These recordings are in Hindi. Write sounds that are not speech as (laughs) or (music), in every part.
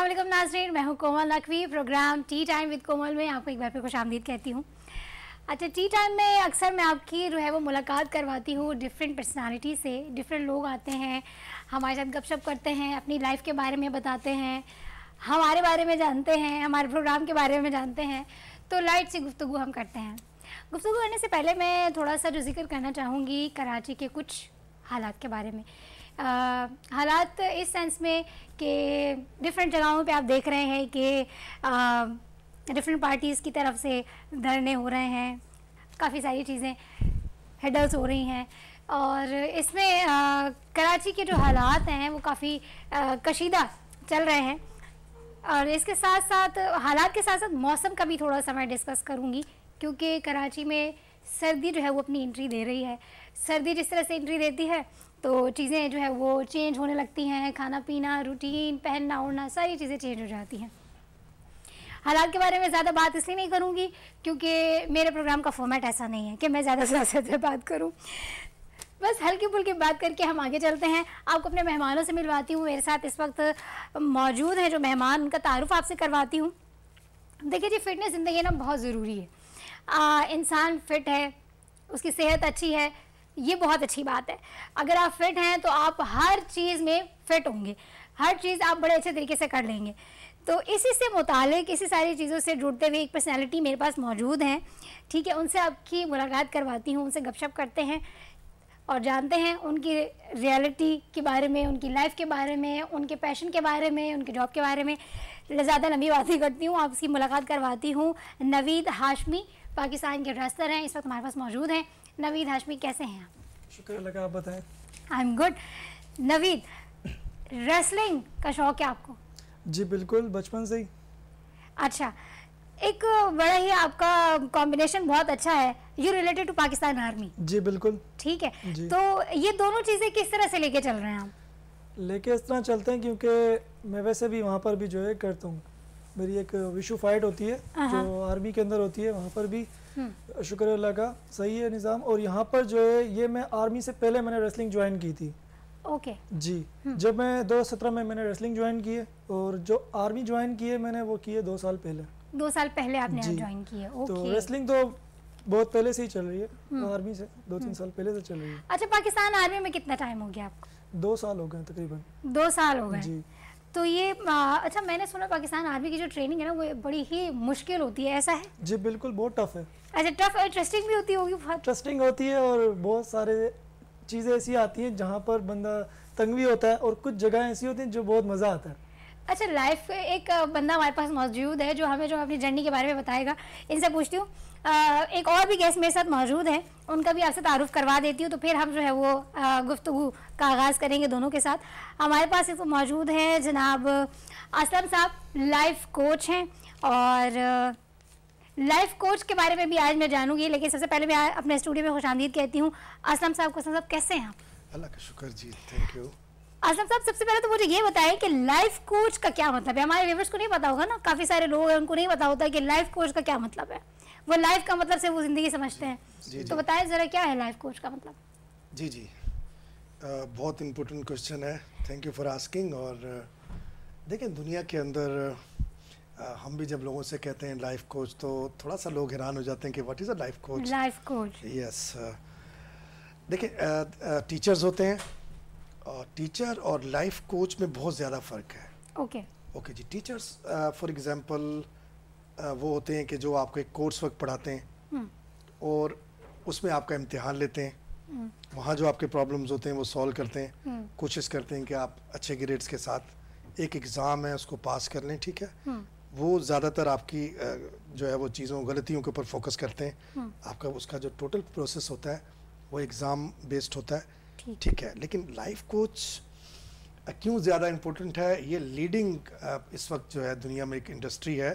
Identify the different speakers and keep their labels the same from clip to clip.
Speaker 1: अल्लाम नाजरीन मैं हूँ Komal Naqvi program tea time with Komal में आपको एक बार फिर खुश आमदीद कहती हूँ अच्छा टी टाइम में अक्सर मैं आपकी जो है वो मुलाकात करवाती हूँ डिफरेंट पर्सनालिटी से डिफरेंट लोग आते हैं हमारे साथ गपशप करते हैं अपनी लाइफ के बारे में बताते हैं हमारे बारे में जानते हैं हमारे प्रोग्राम के बारे में जानते हैं तो लाइट से गुफ्तु हम करते हैं गुफ्तु करने से पहले मैं थोड़ा सा जो जिक्र करना चाहूँगी कराची के कुछ हालात के बारे में हालात इस सेंस में कि डिफरेंट जगहों पे आप देख रहे हैं कि डिफरेंट पार्टीज़ की तरफ से धरने हो रहे हैं काफ़ी सारी चीज़ें हेडल्स हो रही हैं और इसमें कराची के जो हालात हैं वो काफ़ी कशीदा चल रहे हैं और इसके साथ साथ हालात के साथ साथ मौसम का भी थोड़ा सा मैं डिस्कस करूँगी क्योंकि कराची में सर्दी जो है वो अपनी एंट्री दे रही है सर्दी जिस तरह से एंट्री देती है तो चीज़ें जो है वो चेंज होने लगती हैं खाना पीना रूटीन पहनना ओढ़ना सारी चीज़ें चेंज हो जाती हैं हालात के बारे में ज़्यादा बात इसलिए नहीं करूँगी क्योंकि मेरे प्रोग्राम का फॉर्मेट ऐसा नहीं है कि मैं ज़्यादा से ज़्यादा बात करूँ बस हल्की फुल्की बात करके हम आगे चलते हैं आपको अपने मेहमानों से मिलवाती हूँ मेरे साथ इस वक्त मौजूद हैं जो मेहमान उनका तारुफ आपसे करवाती हूँ देखिए जी फिटनेस ज़िंदगी ना बहुत ज़रूरी है इंसान फिट है उसकी सेहत अच्छी है ये बहुत अच्छी बात है अगर आप फिट हैं तो आप हर चीज़ में फिट होंगे हर चीज़ आप बड़े अच्छे तरीके से कर लेंगे तो इसी से मुतालिक इसी सारी चीज़ों से जुड़ते हुए एक पर्सनैलिटी मेरे पास मौजूद हैं ठीक है उनसे आपकी मुलाकात करवाती हूँ उनसे गपशप करते हैं और जानते हैं उनकी रियलिटी के बारे में उनकी लाइफ के बारे में उनके पैशन के बारे में उनके जॉब के बारे में ज़्यादा लंबी बातें करती हूँ आपकी मुलाकात करवाती हूँ नवीद हाशमी पाकिस्तान के रेस्तर हैं इस वक्त हमारे पास मौजूद हैं नवीद हाशमी कैसे हैं आप
Speaker 2: शुक्र लगा आप बताएं
Speaker 1: I am good Naveed wrestling का शौक है आपको जी बिल्कुल बचपन से ही अच्छा एक बड़ा ही आपका कॉम्बिनेशन बहुत अच्छा है you related to Pakistan army जी बिल्कुल ठीक है जी. तो ये दोनों चीज़ें किस तरह से लेके चल रहे हैं आप
Speaker 2: लेके इस तरह चलते हैं क्योंकि मैं वैसे भी वहाँ पर भी जो है करता हूँ मेरी एक विशु फाइट होती है हाँ, हाँ। जो आर्मी के अंदर होती है वहाँ पर भी हम्म। शुक्र अल्लाह का सही है निज़ाम और यहाँ पर जो है ये मैं आर्मी से पहले मैंने रेसलिंग ज्वाइन की थी ओके जी हम्म। जब मैं दो सत्रह में मैंने रेसलिंग ज्वाइन की है और जो आर्मी ज्वाइन की है मैंने वो की है दो साल पहले
Speaker 1: दो साल पहले आपने ज्वाइन किया तो रेसलिंग
Speaker 2: तो बहुत पहले से ही चल रही है हम्म। आर्मी से दो तीन साल पहले से चल रही है
Speaker 1: अच्छा पाकिस्तान आर्मी में कितना टाइम हो गया आपको दो साल हो गए तकरीबन दो साल हो गए जी तो ये अच्छा मैंने सुना पाकिस्तान आर्मी की जो ट्रेनिंग है ना वो बड़ी ही मुश्किल होती है ऐसा है जी बिल्कुल बहुत टफ है
Speaker 2: अच्छा टफ इंटरेस्टिंग भी होती होगी ट्रस्टिंग इंटरेस्टिंग होती है और बहुत सारे चीज़ें ऐसी आती हैं जहाँ पर बंदा तंग भी होता है और कुछ जगह ऐसी होती हैं जो बहुत मज़ा आता है
Speaker 1: अच्छा लाइफ एक बंदा हमारे पास मौजूद है जो हमें जो अपनी जर्नी के बारे में बताएगा इनसे पूछती हूँ एक और भी गेस्ट मेरे साथ मौजूद है उनका भी आपसे तारुफ करवा देती हूँ तो फिर हम जो है वो गुफ्तु का आगाज़ करेंगे दोनों के साथ हमारे पास एक मौजूद हैं जनाब असलम साहब लाइफ कोच हैं और लाइफ कोच के बारे में भी आज मैं जानूंगी लेकिन सबसे पहले मैं अपने स्टूडियो में खुश कहती हूँ असलम साहब को साहब कैसे हैं आप अल्लाह का
Speaker 3: शुक्र जी थैंक यू
Speaker 1: आसम साहब सबसे पहले तो मुझे ये बताएं कि लाइफ कोच का क्या मतलब है हमारे व्यूवर्स को नहीं पता होगा ना काफ़ी सारे लोग हैं उनको नहीं पता होता कि लाइफ कोच का क्या मतलब है वो लाइफ का मतलब से वो ज़िंदगी समझते हैं तो बताएं ज़रा क्या है लाइफ कोच का मतलब
Speaker 3: जी जी बहुत इम्पोर्टेंट क्वेश्चन है थैंक यू फॉर आस्किंग और देखिए दुनिया के अंदर हम भी जब लोगों से कहते हैं लाइफ कोच तो थोड़ा सा लोग हैरान हो जाते हैं कि what is a life coach life coach yes देखिए टीचर्स होते हैं टीचर और लाइफ कोच में बहुत ज़्यादा फ़र्क है ओके okay. ओके okay, जी टीचर्स फॉर एग्ज़ाम्पल वो होते हैं कि जो आपको एक कोर्स वर्क पढ़ाते हैं hmm. और उसमें आपका इम्तिहान लेते हैं hmm. वहाँ जो आपके प्रॉब्लम्स होते हैं वो सॉल्व करते हैं hmm. कोशिश करते हैं कि आप अच्छे ग्रेड्स के साथ एक एग्ज़ाम है उसको पास कर लें ठीक है hmm. वो ज़्यादातर आपकी uh, जो है वो चीज़ों गलतियों के ऊपर फोकस करते हैं hmm. आपका उसका जो टोटल प्रोसेस होता है वो एग्ज़ाम बेस्ड होता है ठीक है लेकिन लाइफ कोच क्यों ज़्यादा इम्पोर्टेंट है ये लीडिंग इस वक्त जो है दुनिया में एक इंडस्ट्री है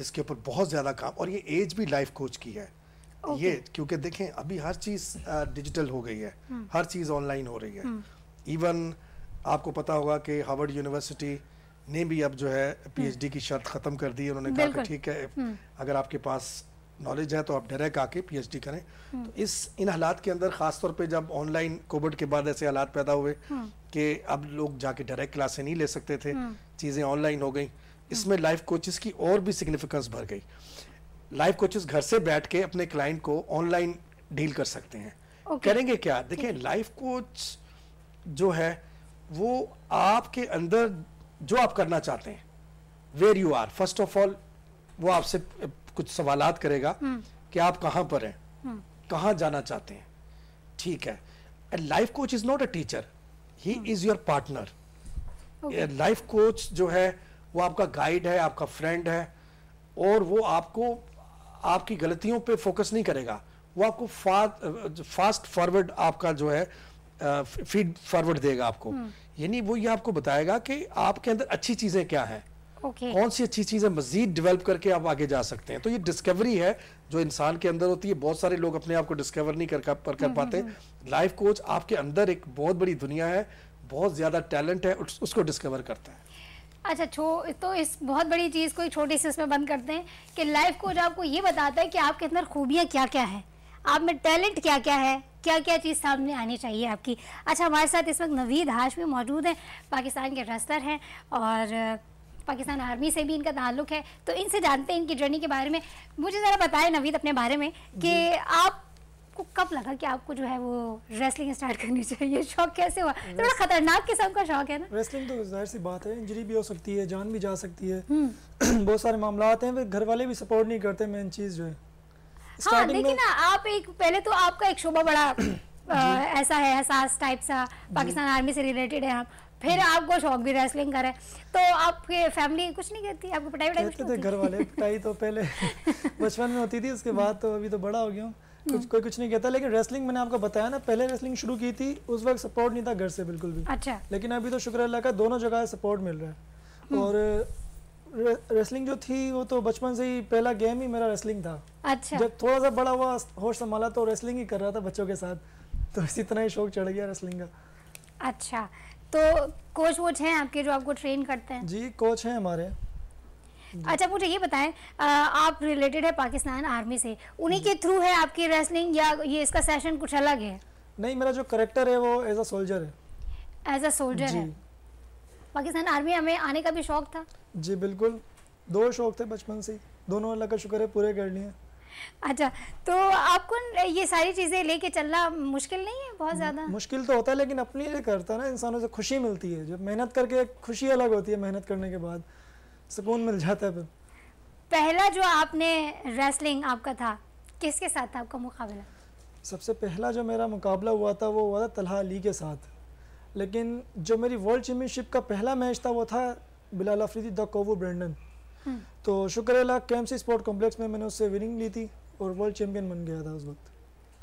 Speaker 3: जिसके ऊपर बहुत ज़्यादा काम और ये एज भी लाइफ कोच की है
Speaker 4: okay. ये
Speaker 3: क्योंकि देखें अभी हर चीज़ डिजिटल हो गई है hmm. हर चीज़ ऑनलाइन हो रही है इवन हम्म। hmm. आपको पता होगा कि हार्वर्ड यूनिवर्सिटी ने भी अब जो है पीएचडी हम्म। की शर्त ख़त्म कर दी उन्होंने कहा कि ठीक है अगर आपके पास नॉलेज है तो आप डायरेक्ट आके पी करें तो हम्म। इस इन हालात के अंदर खासतौर पे जब ऑनलाइन कोविड के बाद ऐसे हालात पैदा हुए हम्म। कि अब लोग जाके डायरेक्ट क्लासे नहीं ले सकते थे हम्म। चीज़ें ऑनलाइन हो गई इसमें लाइफ कोचेस की और भी सिग्निफिकेंस भर गई लाइफ कोचेस घर से बैठ के अपने क्लाइंट को ऑनलाइन डील कर सकते हैं
Speaker 4: okay. करेंगे
Speaker 3: क्या देखिए लाइफ कोच जो है वो आपके अंदर जो आप करना चाहते हैं where you are first of all वो आपसे कुछ सवाल करेगा हम्म। कि आप कहाँ पर हैं हम्म। कहाँ जाना चाहते हैं ठीक है life coach is not a teacher he is your partner life coach जो है वो आपका गाइड है आपका फ्रेंड है और वो आपको आपकी गलतियों पे फोकस नहीं करेगा वो आपको फास्ट फॉरवर्ड आपका जो है फीड फॉरवर्ड देगा आपको हम्म। यानी वो ये आपको बताएगा कि आपके अंदर अच्छी चीज़ें क्या हैं okay. कौन सी अच्छी चीज़ें मजीद डेवलप करके आप आगे जा सकते हैं तो ये डिस्कवरी है जो इंसान के अंदर होती है बहुत सारे लोग अपने आप को डिस्कवर नहीं कर कर, कर हम्म, पाते लाइफ हम्म, कोच हम्म। आपके अंदर एक बहुत बड़ी दुनिया है बहुत ज़्यादा टैलेंट है उस, उसको डिस्कवर करता है
Speaker 1: अच्छा छो तो इस बहुत बड़ी चीज़ को एक छोटी सी उसमें बंद करते हैं कि लाइफ कोच आपको ये बताता है कि आपके अंदर खूबियाँ क्या क्या है आप में टैलेंट क्या क्या है क्या क्या चीज़ सामने आनी चाहिए आपकी अच्छा हमारे साथ इस वक्त नवीद हाशमी मौजूद हैं पाकिस्तान के रस्तर हैं और पाकिस्तान आर्मी से भी इनका ताल्लुक है तो इनसे जानते हैं इनकी जर्नी के बारे में मुझे ज़रा बताएं नवीद अपने बारे में कि आप आपको कब लगा कि आपको जो है वो रेसलिंग स्टार्ट करनी चाहिए शौक कैसे हुआ थोड़ा तो खतरनाक किस्म का शौक है ना रेसलिंग तो जाहिर सी बात है इंजरी भी हो सकती है जान भी जा सकती
Speaker 2: है हम्म। (clears throat) बहुत सारे मामला आते हैं घर वाले भी सपोर्ट नहीं करते मेन चीज़ जो है
Speaker 1: हाँ लेकिन ना आप एक पहले तो आपका एक शोभा बड़ा आ, (clears throat) ऐसा है एहसास टाइप सा पाकिस्तान आर्मी से रिलेटेड है आप फिर आपको शौक भी रेसलिंग का है तो आपके फैमिली कुछ नहीं कहती आपको पटाई पिटाई कुछ घर वाले
Speaker 2: पटाई तो पहले (laughs) बचपन में होती थी उसके हम्म। बाद तो अभी तो बड़ा हो गया हम्म। कुछ कोई कुछ नहीं कहता लेकिन रेसलिंग मैंने आपको बताया ना पहले रेसलिंग शुरू की थी उस वक्त सपोर्ट नहीं था घर से बिल्कुल भी अच्छा लेकिन अभी तो शुक्र अल्लाह का दोनों जगह सपोर्ट मिल रहा है हम्म। और रेसलिंग जो थी वो तो बचपन से ही पहला गेम ही मेरा रेसलिंग था अच्छा जब थोड़ा सा बड़ा हुआ होश संभाला तो रेसलिंग ही कर रहा था बच्चों के साथ तो इसी तरह ही शौक चढ़ गया रेसलिंग का
Speaker 1: अच्छा तो कोच वोच हैं आपके जो आपको ट्रेन करते हैं जी कोच हैं हमारे अच्छा मुझे ये बताएं आप रिलेटेड है पाकिस्तान आर्मी से उन्हीं के थ्रू है आपकी रेसलिंग या ये इसका सेशन कुछ अलग है नहीं मेरा जो करेक्टर है वो एज अ सोल्जर है एज अ सोल्जर है पाकिस्तान आर्मी हमें आने का भी शौक था जी
Speaker 2: बिल्कुल दो शौक थे बचपन से दोनों अल्लाह का शुक्र है पूरे कर लिए हैं
Speaker 1: अच्छा तो आपको ये सारी चीज़ें लेके चलना मुश्किल नहीं है बहुत ज़्यादा
Speaker 2: मुश्किल तो होता है लेकिन अपने लिए करता ना इंसानों से खुशी मिलती है जब मेहनत करके खुशी अलग होती है मेहनत करने के बाद सुकून मिल जाता है
Speaker 1: पहला जो आपने रेसलिंग आपका था किसके साथ था आपका मुकाबला
Speaker 2: सबसे पहला जो मेरा मुकाबला हुआ था वो हुआ था तलहा अली के साथ लेकिन जो मेरी वर्ल्ड चैम्पियनशिप का पहला मैच था वो था बिलाल अफरीदी द कोवो ब्रेंडन तो शुक्र अल्लाह कैम्प सी स्पोर्ट कॉम्प्लेक्स में मैंने उससे विनिंग ली थी और वर्ल्ड चैंपियन बन गया था उस वक्त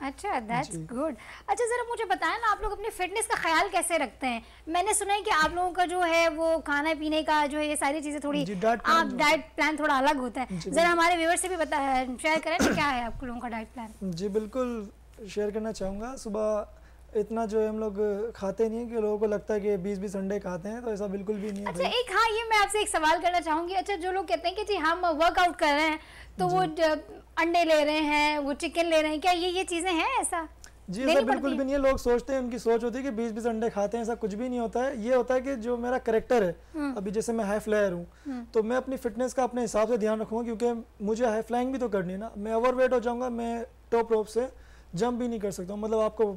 Speaker 1: अच्छा दैट्स गुड अच्छा ज़रा मुझे बताएं ना आप लोग अपने फिटनेस का ख्याल कैसे रखते हैं मैंने सुना है कि आप लोगों का जो है वो खाना पीने का जो है ये सारी चीज़ें थोड़ी आप डाइट प्लान थोड़ा अलग होता है ज़रा हमारे व्यूवर से भी बता शेयर करें क्या है आप लोगों का डाइट प्लान
Speaker 2: जी बिल्कुल शेयर करना चाहूँगा सुबह इतना जो है हम लोग खाते नहीं है कि लोगों को लगता है कि बीस बीस अंडे खाते हैं तो ऐसा बिल्कुल भी नहीं है अच्छा
Speaker 1: एक हाँ ये मैं आपसे एक सवाल करना चाहूँगी अच्छा जो लोग कहते हैं कि जी हम वर्कआउट कर रहे हैं तो वो अंडे ले रहे हैं वो चिकन ले रहे हैं क्या ये ये चीज़ें हैं ऐसा
Speaker 2: जी ऐसा बिल्कुल भी नहीं है लोग सोचते हैं उनकी सोच होती है कि बीस बीस अंडे खाते हैं ऐसा कुछ भी नहीं होता है ये होता है कि जो मेरा करेक्टर है हाँ। अभी जैसे मैं हाई फ्लायर हूँ हाँ। तो मैं अपनी फिटनेस का अपने हिसाब से ध्यान रखूंगा क्योंकि मुझे हाई फ्लाइंग भी तो करनी है ना मैं ओवर वेट हो जाऊंगा मैं टॉप रोप से जंप भी नहीं कर सकता मतलब आपको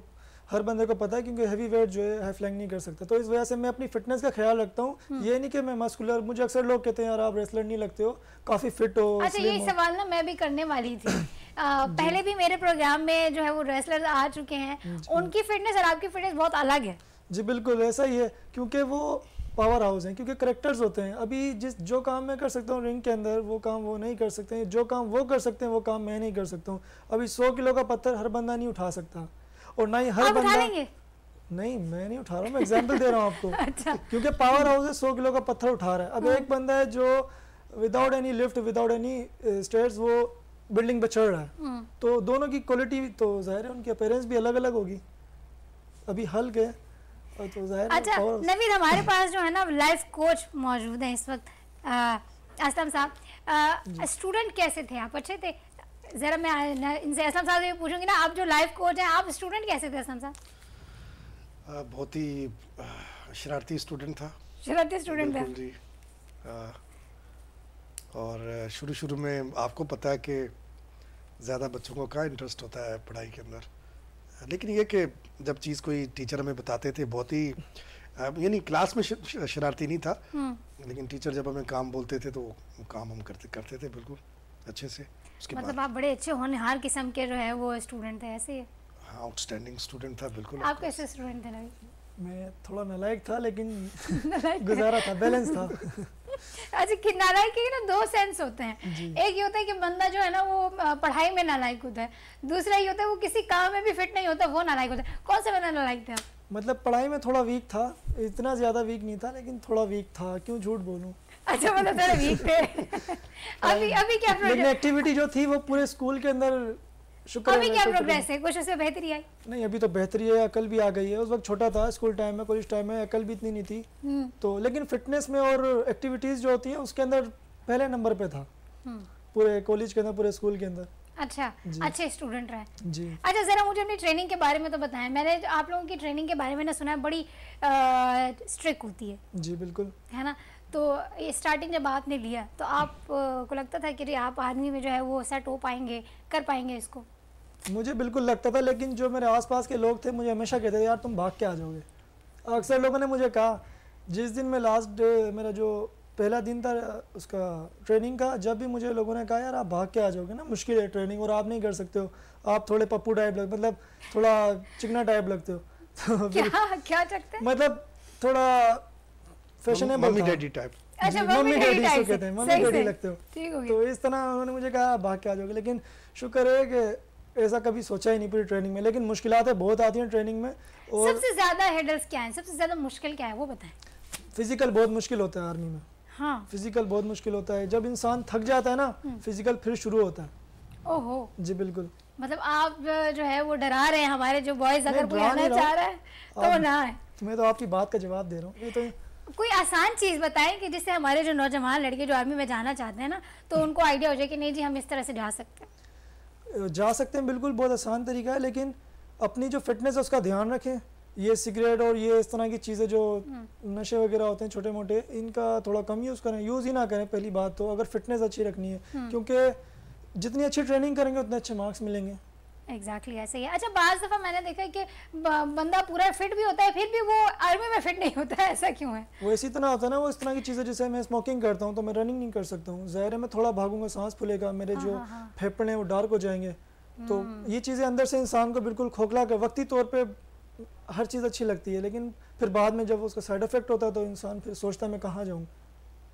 Speaker 2: हर बंदे को पता है क्योंकि हैवी वेट जो है हाई फ्लैंग नहीं कर सकता तो इस वजह से मैं अपनी फिटनेस का ख्याल रखता हूँ हम्म। ये नहीं कि मैं मस्कुलर मुझे अक्सर लोग कहते हैं यार आप रेसलर नहीं लगते हो काफी फिट हो अच्छा ये
Speaker 1: सवाल ना मैं भी करने वाली थी आ, (coughs) पहले भी मेरे प्रोग्राम में जो है वो रेसलर आ चुके हैं उनकी फिटनेस और आपकी फिटनेस बहुत अलग है
Speaker 2: जी बिल्कुल ऐसा ही है क्योंकि वो पावर हाउस हैं क्योंकि करेक्टर्स होते हैं अभी जिस जो काम मैं कर सकता हूँ रिंग के अंदर वो काम वो नहीं कर सकते हैं जो काम वो कर सकते हैं वो काम मैं नहीं कर सकता हूँ अभी सौ किलो का पत्थर हर बंदा नहीं उठा सकता और ना ही हर बंदा नहीं मैं नहीं उठा रहा हूँ मैं एग्जाम्पल दे रहा हूँ आपको (laughs)
Speaker 4: अच्छा। क्योंकि पावर हाउस
Speaker 2: सौ किलो का पत्थर उठा रहा है अब हाँ। एक बंदा है जो without any lift without any stairs वो बिल्डिंग पे चढ़ रहा है हाँ। तो दोनों की क्वालिटी तो जाहिर है उनकी अपेयरेंस भी अलग अलग होगी अभी हल्क है तो जाहिर अच्छा नवीन
Speaker 1: हमारे पास जो है ना लाइफ कोच मौजूद है इस वक्त असलम साहब स्टूडेंट कैसे थे आप अच्छे थे ज़रा मैं इनसे असलम साहब से पूछूंगी ना आप जो लाइफ कोच हैं आप स्टूडेंट कैसे थे असलम
Speaker 3: साहब बहुत ही शरारती स्टूडेंट था
Speaker 1: शरारती स्टूडेंट था जी
Speaker 3: और शुरू शुरू में आपको पता है कि ज़्यादा बच्चों को क्या इंटरेस्ट होता है पढ़ाई के अंदर लेकिन ये कि जब चीज़ कोई टीचर हमें बताते थे बहुत ही यानी क्लास में शरारती नहीं था हम्म। लेकिन टीचर जब हमें काम बोलते थे तो काम हम करते करते थे बिल्कुल अच्छे से उसके मतलब
Speaker 1: आप बड़े अच्छे होनहार किस्म के जो है वो स्टूडेंट थे ऐसे
Speaker 3: हाँ आउटस्टैंडिंग स्टूडेंट था बिल्कुल आप
Speaker 1: कैसे स्टूडेंट थे नवी
Speaker 2: मैं थोड़ा नालायक था लेकिन (laughs) (laughs) गुजारा था बैलेंस था (laughs)
Speaker 1: अच्छा कि नालायक के ना दो सेंस होते हैं एक ये होता है कि बंदा जो है ना वो पढ़ाई में नालायक होता है दूसरा ये होता है वो किसी काम में भी फिट नहीं होता वो नालायक होता है कौन से बंदा नालायक था
Speaker 2: मतलब पढ़ाई में थोड़ा वीक था इतना ज़्यादा वीक नहीं था लेकिन थोड़ा वीक था क्यों झूठ बोलूँ अच्छा मतलब तेरे वीक पे
Speaker 1: अभी (laughs) (laughs) um, अभी क्या प्रोग्रेस
Speaker 2: एक्टिविटी जो थी वो पूरे स्कूल के अंदर शुक्र अभी क्या प्रोग्रेस तो है
Speaker 1: कुछ उसमें बेहतरी आई
Speaker 2: नहीं अभी तो बेहतरी है अकल भी आ गई है उस वक्त छोटा था स्कूल टाइम में कॉलेज टाइम में अकल भी इतनी नहीं थी हम्म। तो लेकिन फिटनेस में और एक्टिविटीज जो होती है उसके अंदर पहले नंबर पे था हम्म। पूरे कॉलेज के अंदर पूरे स्कूल के अंदर
Speaker 1: अच्छा अच्छे स्टूडेंट रहे जी अच्छा जरा मुझे अपनी ट्रेनिंग के बारे में तो बताएं मैंने आप लोगों की ट्रेनिंग के बारे में ना सुना है बड़ी स्ट्रिक्ट होती है जी बिल्कुल है ना तो ये स्टार्टिंग जब आपने लिया तो आप को लगता था कि आप आर्मी में जो है वो सेट हो पाएंगे कर पाएंगे इसको
Speaker 2: मुझे बिल्कुल लगता था लेकिन जो मेरे आसपास के लोग थे मुझे हमेशा कहते थे यार तुम भाग के आ जाओगे अक्सर लोगों ने मुझे कहा जिस दिन मैं लास्ट डे मेरा जो पहला दिन था उसका ट्रेनिंग का जब भी मुझे लोगों ने कहा यार आप भाग के आ जाओगे ना मुश्किल है ट्रेनिंग और आप नहीं कर सकते हो आप थोड़े पप्पू टाइप लग मतलब थोड़ा चिकना टाइप लगते हो (laughs) तो क्या क्या चकते? मतलब थोड़ा फैशनेबल मम्मी डैडी टाइप अच्छा मम्मी डैडी से कहते हैं मम्मी डैडी लगते हो तो इस तरह उन्होंने मुझे कहा भाग के आ जाओगे लेकिन शुक्र है कि ऐसा कभी सोचा ही नहीं पूरी ट्रेनिंग में लेकिन मुश्किल बहुत आती हैं ट्रेनिंग में और सबसे
Speaker 1: ज़्यादा हेडल्स क्या हैं सबसे ज़्यादा मुश्किल क्या है वो बताएं
Speaker 2: फिजिकल बहुत मुश्किल होता है आर्मी में हाँ फिजिकल बहुत मुश्किल होता है जब इंसान थक जाता है ना फिजिकल हम्म। फिर शुरू होता है ओहो जी बिल्कुल
Speaker 1: मतलब आप जो है वो डरा रहे हैं हमारे जो बॉयज अगर कोई आना चाह रहा है तो ना है
Speaker 2: मैं तो आपकी बात का जवाब दे रहा हूँ ये तो
Speaker 1: कोई आसान चीज़ बताएं कि जिससे हमारे जो नौजवान लड़के जो आर्मी में जाना चाहते हैं ना तो उनको आइडिया हो जाए कि नहीं जी हम इस तरह से जा सकते
Speaker 2: हैं जा सकते हैं बिल्कुल बहुत आसान तरीका है लेकिन अपनी जो फिटनेस है उसका ध्यान रखें ये सिगरेट और ये इस तरह की चीज़ें जो हम्म। नशे वगैरह होते हैं छोटे मोटे इनका थोड़ा कम यूज़ करें यूज़ ही ना करें पहली बात तो अगर फिटनेस अच्छी रखनी है हम्म। क्योंकि जितनी अच्छी ट्रेनिंग करेंगे उतने अच्छे मार्क्स मिलेंगे
Speaker 1: एग्जैक्टली exactly, ऐसे ही अच्छा बाज दफ़ा तो मैंने देखा कि बंदा पूरा फिट भी होता है फिर भी वो आर्मी में फिट नहीं होता है ऐसा क्यों है
Speaker 2: वो इसी तरह होता है ना वो इस तरह की चीज़ें जैसे मैं स्मोकिंग करता हूँ तो मैं रनिंग नहीं कर सकता हूँ जहर है मैं थोड़ा भागूंगा सांस फूलेगा मेरे हाँ, जो हाँ, हाँ। फेफड़े हैं वो डार्क हो जाएंगे तो हम्म। ये चीज़ें अंदर से इंसान को बिल्कुल खोखला कर वक्ती तौर पर हर चीज़ अच्छी लगती है लेकिन फिर बाद में जब उसका साइड इफेक्ट होता है तो इंसान फिर सोचता है मैं कहाँ जाऊँ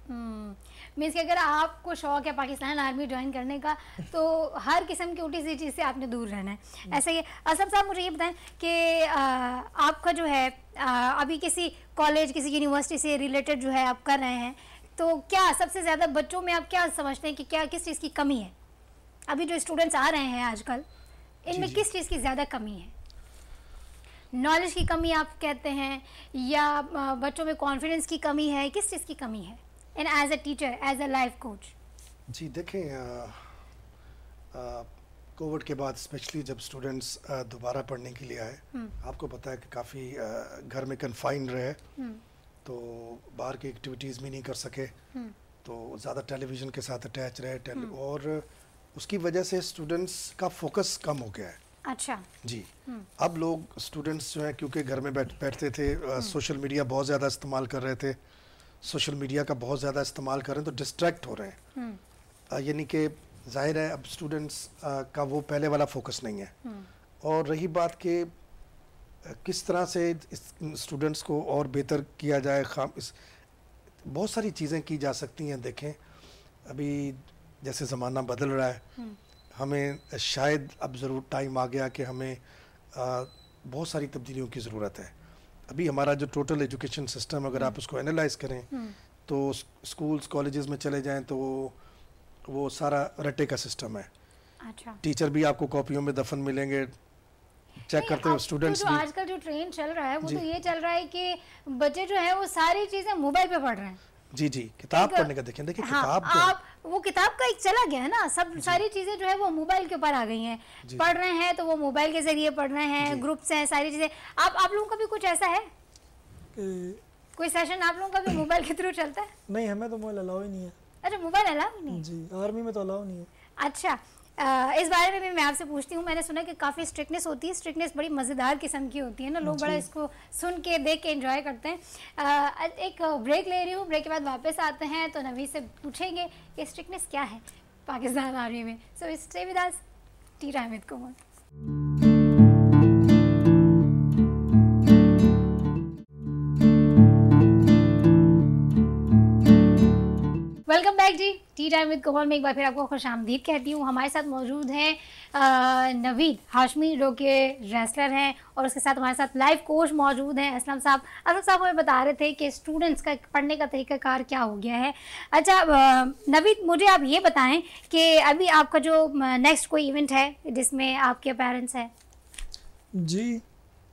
Speaker 1: हम्म। मीन्स कि अगर आपको शौक है पाकिस्तान आर्मी ज्वाइन करने का तो हर किस्म की उल्टी सी चीज़ से आपने दूर रहना है हम्म। ऐसा ही असम साहब मुझे ये बताएं कि आपका जो है अभी किसी कॉलेज किसी यूनिवर्सिटी से रिलेटेड जो है आप कर रहे हैं तो क्या सबसे ज़्यादा बच्चों में आप क्या समझते हैं कि क्या किस चीज़ की कमी है अभी जो स्टूडेंट्स आ रहे हैं आजकल इनमें किस चीज़ की ज़्यादा कमी है नॉलेज की कमी आप कहते हैं या बच्चों में कॉन्फिडेंस की कमी है किस चीज़ की कमी है and as a teacher as a life coach
Speaker 3: जी देखें कोविड के बाद स्पेशली जब स्टूडेंट्स दोबारा पढ़ने के लिए आए हम्म। आपको पता है कि काफ़ी घर में कन्फाइन रहे हम्म। तो बाहर की एक्टिविटीज़ भी नहीं कर सके हम्म। तो ज़्यादा टेलीविज़न के साथ अटैच रहे और उसकी वजह से स्टूडेंट्स का फोकस कम हो गया है अच्छा जी अब लोग स्टूडेंट्स जो हैं क्योंकि घर में बैठ बैठते थे सोशल मीडिया बहुत ज़्यादा इस्तेमाल कर रहे थे सोशल मीडिया का बहुत ज़्यादा इस्तेमाल कर रहे हैं तो डिस्ट्रैक्ट हो रहे
Speaker 4: हैं हम्म।
Speaker 3: यानी कि जाहिर है अब स्टूडेंट्स का वो पहले वाला फोकस नहीं है हम्म। और रही बात के किस तरह से स्टूडेंट्स को और बेहतर किया जाए खाम इस बहुत सारी चीज़ें की जा सकती हैं देखें अभी जैसे ज़माना बदल रहा है हम्म। हमें शायद अब ज़रूर टाइम आ गया कि हमें आ, बहुत सारी तब्दीलियों की ज़रूरत है अभी हमारा जो टोटल एजुकेशन सिस्टम अगर आप हम्म। उसको एनालाइज करें हम्म। तो स्कूल्स कॉलेजेस में चले जाएं तो वो सारा रटे का सिस्टम है अच्छा टीचर भी आपको कॉपियों में दफन मिलेंगे चेक करते हो तो स्टूडेंट्स आजकल
Speaker 1: जो ट्रेन चल रहा है वो तो ये चल रहा है कि बच्चे जो है वो सारी चीजें मोबाइल पे पढ़ रहे हैं
Speaker 3: जी जी किताब पढ़ने का देखें देखिए हाँ, किताब तो- आप
Speaker 1: वो किताब का एक चला गया है ना सब सारी चीजें जो है वो मोबाइल के ऊपर आ गई हैं पढ़ रहे हैं तो वो मोबाइल के जरिए पढ़ रहे हैं ग्रुप्स हैं सारी चीजें आप आप लोगों का भी कुछ ऐसा है कोई सेशन आप लोगों का भी मोबाइल के थ्रू चलता है नहीं हमें तो मोबाइल अलाउ ही नहीं है अच्छा मोबाइल अलाउ ही नहीं जी आर्मी में तो अलाउ नहीं है अच्छा इस बारे में भी मैं आपसे पूछती हूँ मैंने सुना कि काफ़ी स्ट्रिक्टनेस होती है स्ट्रिक्टनेस बड़ी मज़ेदार किस्म की होती है ना लोग बड़ा इसको सुन के देख के एंजॉय करते हैं एक ब्रेक ले रही हूँ ब्रेक के बाद वापस आते हैं तो नवी से पूछेंगे कि स्ट्रिक्टनेस क्या है पाकिस्तान आर्मी में so stay with tea Ramid Kumar welcome back जी टी टाइम विद कोहल में एक बार फिर आपको खुश आमदीद कहती हूँ हमारे साथ मौजूद हैं नवीद हाशमी जो के रेसलर हैं और उसके साथ हमारे साथ लाइव कोच मौजूद हैं असलम साहब असलम साहब हमें बता रहे थे कि स्टूडेंट्स का पढ़ने का तरीक़ाकार क्या हो गया है अच्छा नवीद मुझे आप ये बताएं कि अभी आपका जो नेक्स्ट कोई इवेंट है जिसमें आपके पेरेंट्स हैं
Speaker 2: जी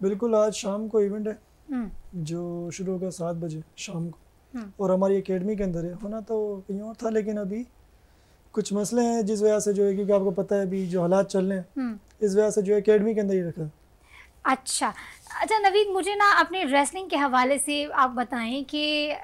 Speaker 2: बिल्कुल आज शाम को इवेंट है हम्म। जो शुरू होगा सात बजे शाम को हम्म। और हमारी अकेडमी के अंदर है होना तो कहीं और था लेकिन अभी कुछ मसले हैं जिस वजह से जो है क्योंकि आपको पता है अभी जो हालात चल रहे हैं हम्म। इस वजह से जो है अकेडमी के अंदर ही रखा
Speaker 1: अच्छा अच्छा नवीद मुझे ना अपने रेसलिंग के हवाले से आप बताएं कि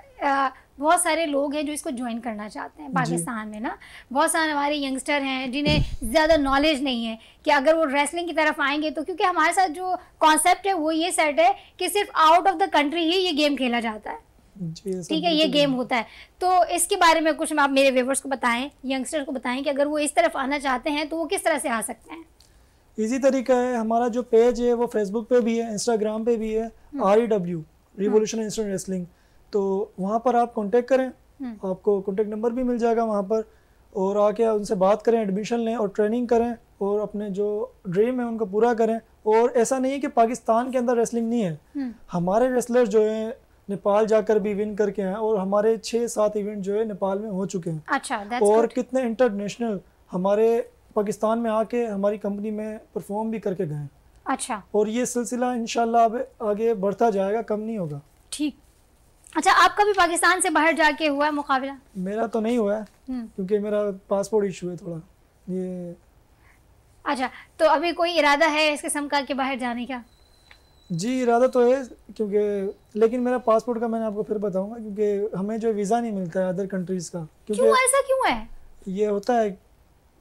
Speaker 1: बहुत सारे लोग हैं जो इसको ज्वाइन करना चाहते हैं पाकिस्तान में ना बहुत सारे हमारे यंगस्टर हैं जिन्हें ज़्यादा नॉलेज नहीं है कि अगर वो रेसलिंग की तरफ आएंगे तो क्योंकि हमारे साथ जो कॉन्सेप्ट है वो ये सेट है कि सिर्फ आउट ऑफ द कंट्री ही ये गेम खेला जाता है
Speaker 2: ठीक है ये गेम
Speaker 1: होता है तो इसके बारे में कुछ आप मेरे व्यूवर्स को बताएं यंगस्टर्स को बताएं कि अगर वो इस तरफ आना चाहते हैं तो वो किस तरह से आ सकते हैं
Speaker 2: इजी तरीका है हमारा जो पेज है वो फेसबुक पे भी है इंस्टाग्राम पे भी है R E W revolution instant wrestling तो वहाँ पर आप कॉन्टेक्ट करें हम्म। आपको कॉन्टेक्ट नंबर भी मिल जाएगा वहाँ पर और आके उनसे बात करें एडमिशन लें और ट्रेनिंग करें और अपने जो ड्रीम है उनको पूरा करें और ऐसा नहीं है कि पाकिस्तान के अंदर रेसलिंग नहीं है हम्म। हमारे रेसलर जो हैं नेपाल जाकर भी विन करके आए और हमारे छः सात इवेंट जो है नेपाल में हो चुके हैं
Speaker 1: अच्छा और good.
Speaker 2: कितने इंटरनेशनल हमारे पाकिस्तान में आके हमारी कंपनी में परफॉर्म भी करके गए अच्छा और ये सिलसिला इनशाला अब आगे बढ़ता जाएगा कम नहीं होगा
Speaker 1: ठीक अच्छा आपका भी पाकिस्तान से बाहर जाके हुआ है मुकाबला
Speaker 2: मेरा तो नहीं हुआ है हम्म। क्योंकि मेरा पासपोर्ट इशू है थोड़ा ये
Speaker 1: अच्छा तो अभी कोई इरादा है इस किस्म का कि बाहर जाने का
Speaker 2: जी इरादा तो है क्योंकि लेकिन मेरा पासपोर्ट का मैंने आपको फिर बताऊंगा क्योंकि हमें जो वीज़ा नहीं मिलता है अदर कंट्रीज़ का क्योंकि क्यों ऐसा क्यों है ये होता है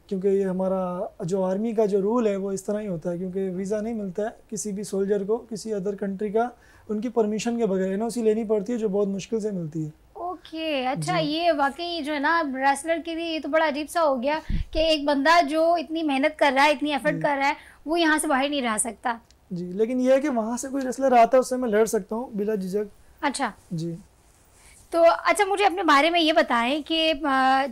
Speaker 2: क्योंकि ये हमारा जो आर्मी का जो रूल है वो इस तरह ही होता है क्योंकि वीज़ा नहीं मिलता है किसी भी सोल्जर को किसी अदर कंट्री का उनकी परमिशन के बगैर एन लेनी पड़ती है जो बहुत मुश्किल से मिलती है
Speaker 1: ओके अच्छा ये वाकई जो है ना रेसलर के लिए ये तो बड़ा अजीब सा हो गया कि एक बंदा जो इतनी मेहनत कर रहा है इतनी एफर्ट कर रहा है वो यहाँ से बाहर नहीं रह सकता
Speaker 2: जी लेकिन ये है कि वहाँ से कोई रेसलर आता है उससे मैं लड़ सकता हूँ बिला झिझक अच्छा जी
Speaker 1: तो अच्छा मुझे अपने बारे में ये बताएं कि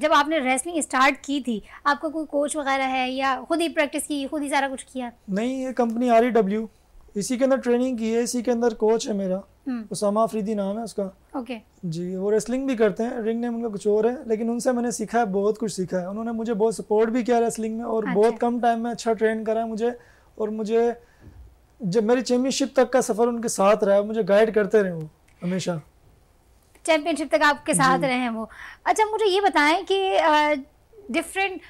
Speaker 1: जब आपने रेसलिंग स्टार्ट की थी आपका कोई कोच वगैरह है या खुद ही प्रैक्टिस की खुद ही सारा कुछ किया
Speaker 2: नहीं ये कंपनी आर डब्ल्यू इसी के अंदर ट्रेनिंग की है इसी के अंदर कोच है मेरा हम्म। उसामा अफरीदी नाम है उसका ओके जी वो रेसलिंग भी करते हैं रिंग नेम उनका कुछ और है लेकिन उनसे मैंने सीखा है बहुत कुछ सीखा है उन्होंने मुझे बहुत सपोर्ट भी किया रेसलिंग में और अच्छा। बहुत कम टाइम में अच्छा ट्रेन करा है मुझे और मुझे जब मेरी चैंपियनशिप तक का सफर उनके साथ रहा मुझे गाइड करते रहे वो हमेशा
Speaker 1: चैंपियनशिप तक आपके साथ रहे हैं वो अच्छा मुझे ये बताएं कि डिफरेंट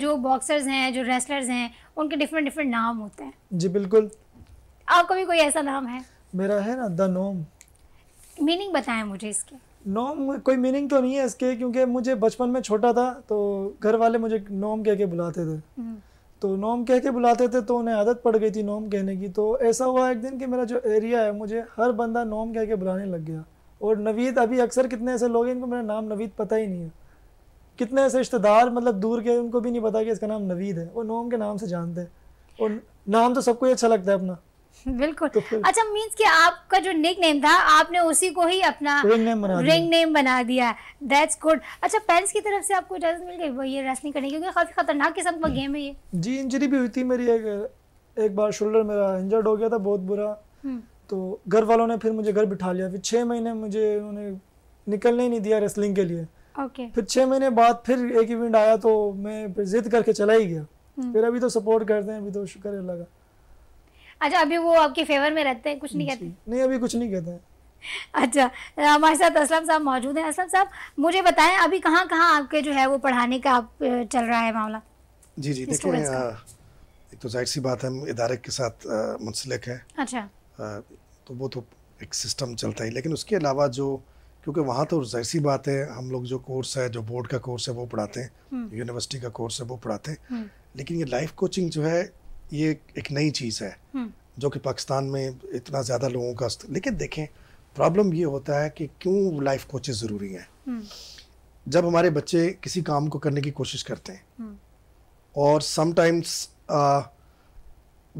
Speaker 1: जो बॉक्सर्स हैं जो रेसलर्स हैं उनके डिफरेंट डिफरेंट नाम होते हैं जी बिल्कुल आपका भी कोई ऐसा नाम है
Speaker 2: मेरा है ना द नोम
Speaker 1: मीनिंग बताएं मुझे इसके
Speaker 2: नोम कोई मीनिंग तो नहीं है इसके क्योंकि मुझे बचपन में छोटा था तो घर वाले मुझे नोम कह के बुलाते थे हम्म। तो नोम कह के बुलाते थे तो उन्हें आदत पड़ गई थी नोम कहने की तो ऐसा हुआ एक दिन कि मेरा जो एरिया है मुझे हर बंदा नोम कह के बुलाने लग गया और नवीद अभी अक्सर कितने ऐसे लोग हैं इनको मेरा नाम नवीद पता ही नहीं है कितने ऐसे रिश्तेदार मतलब दूर के उनको भी नहीं पता कि इसका नाम नवीद है वो नोम के नाम से जानते हैं और नाम तो सबको ही अच्छा लगता है अपना (laughs) बिल्कुल तो
Speaker 1: अच्छा मींस कि आपका जो निक नेम था आपने उसी को ही अपना रिंग नेम बना रिंग नेम बना दिया दैट्स गुड अच्छा पेरेंट्स की तरफ से आपको इजाजत मिल गई वो ये रेसलिंग करने क्योंकि काफी खतरनाक किस्म का गेम है ये जी इंजरी भी हुई थी मेरी एक
Speaker 2: एक बार शोल्डर मेरा इंजर्ड हो गया था बहुत बुरा हम्म। तो घर वालों ने फिर मुझे घर बिठा लिया फिर छः महीने मुझे उन्होंने निकलने ही नहीं दिया रेसलिंग के लिए okay. फिर छः महीने बाद फिर एक इवेंट आया तो मैं जिद करके चला ही गया हम्म। फिर अभी तो सपोर्ट करते हैं अभी तो शुक्र
Speaker 1: है अल्लाह का अच्छा अभी वो आपके फेवर में रहते हैं कुछ नहीं कहते नहीं अभी कुछ नहीं कहते अच्छा हमारे साथ असलम साहब मौजूद हैं असलम साहब मुझे बताएं अभी कहाँ कहाँ आपके जो है वो पढ़ाने का आप चल रहा है मामला
Speaker 3: जी जी देखिए एक तो जाहिर सी बात है हम इदारे के साथ मुंसलिक है
Speaker 1: अच्छा आ,
Speaker 3: तो वो तो एक सिस्टम चलता ही लेकिन उसके अलावा जो क्योंकि वहाँ तो जाहिर सी बात है हम लोग जो कोर्स है जो बोर्ड का कोर्स है वो पढ़ाते हैं यूनिवर्सिटी हम्म। का कोर्स है वो पढ़ाते हैं हम्म। लेकिन ये लाइफ कोचिंग जो है ये एक नई चीज़ है हम्म। जो कि पाकिस्तान में इतना ज़्यादा लोगों का लेकिन देखें प्रॉब्लम ये होता है कि क्यों लाइफ कोचेज ज़रूरी हैं हम्म। जब हमारे बच्चे किसी काम को करने की कोशिश करते हैं हम्म। और समटाइम्स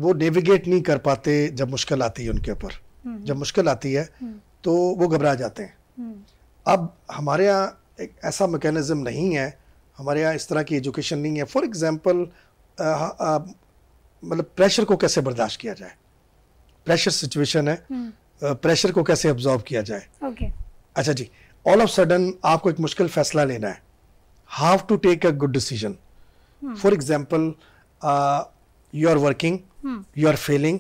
Speaker 3: वो नेविगेट नहीं कर पाते जब मुश्किल आती है उनके ऊपर जब मुश्किल आती है तो वो घबरा जाते हैं अब हमारे यहाँ एक ऐसा मैकेनिज़्म नहीं है हमारे यहाँ इस तरह की एजुकेशन नहीं है फॉर एग्ज़ाम्पल मतलब प्रेशर को कैसे बर्दाश्त किया जाए प्रेशर सिचुएशन है प्रेशर हम्म। को कैसे ऑब्जॉर्व किया जाए okay. अच्छा जी ऑल ऑफ सडन आपको एक मुश्किल फैसला लेना है how to take a good decision for example you are working you are failing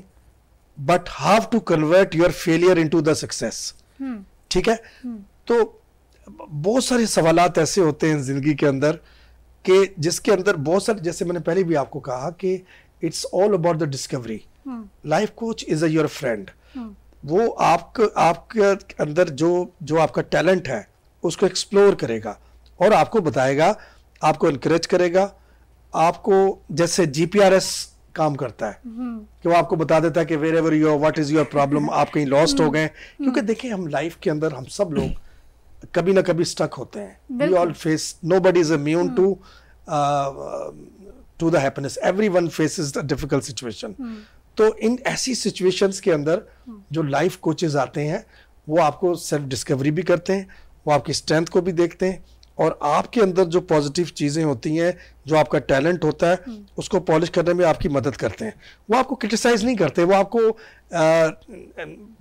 Speaker 3: but how to convert your failure into the success ठीक है hmm. तो बहुत सारे सवाल ऐसे होते हैं जिंदगी के अंदर कि जिसके अंदर बहुत सारे जैसे मैंने पहले भी आपको कहा कि it's all about the discovery life coach is a your friend वो आपको आपके अंदर जो जो आपका टैलेंट है उसको एक्सप्लोर करेगा और आपको बताएगा आपको इनक्रेज करेगा आपको जैसे जीपीआरएस काम करता है hmm. कि वो आपको बता देता है कि wherever your what is your problem आप कहीं लॉस्ट हो hmm. गए hmm. क्योंकि देखिए हम लाइफ के अंदर हम सब लोग कभी ना कभी स्टक होते हैं we all face nobody is immune to to the happiness everyone faces the difficult situation तो इन ऐसी सिचुएशंस के अंदर hmm. जो लाइफ कोचेज आते हैं वो आपको सेल्फ डिस्कवरी भी करते हैं वो आपकी स्ट्रेंथ को भी देखते हैं और आपके अंदर जो पॉजिटिव चीज़ें होती हैं जो आपका टैलेंट होता है हम्म। उसको पॉलिश करने में आपकी मदद करते हैं वो आपको क्रिटिसाइज़ नहीं करते वो आपको आ,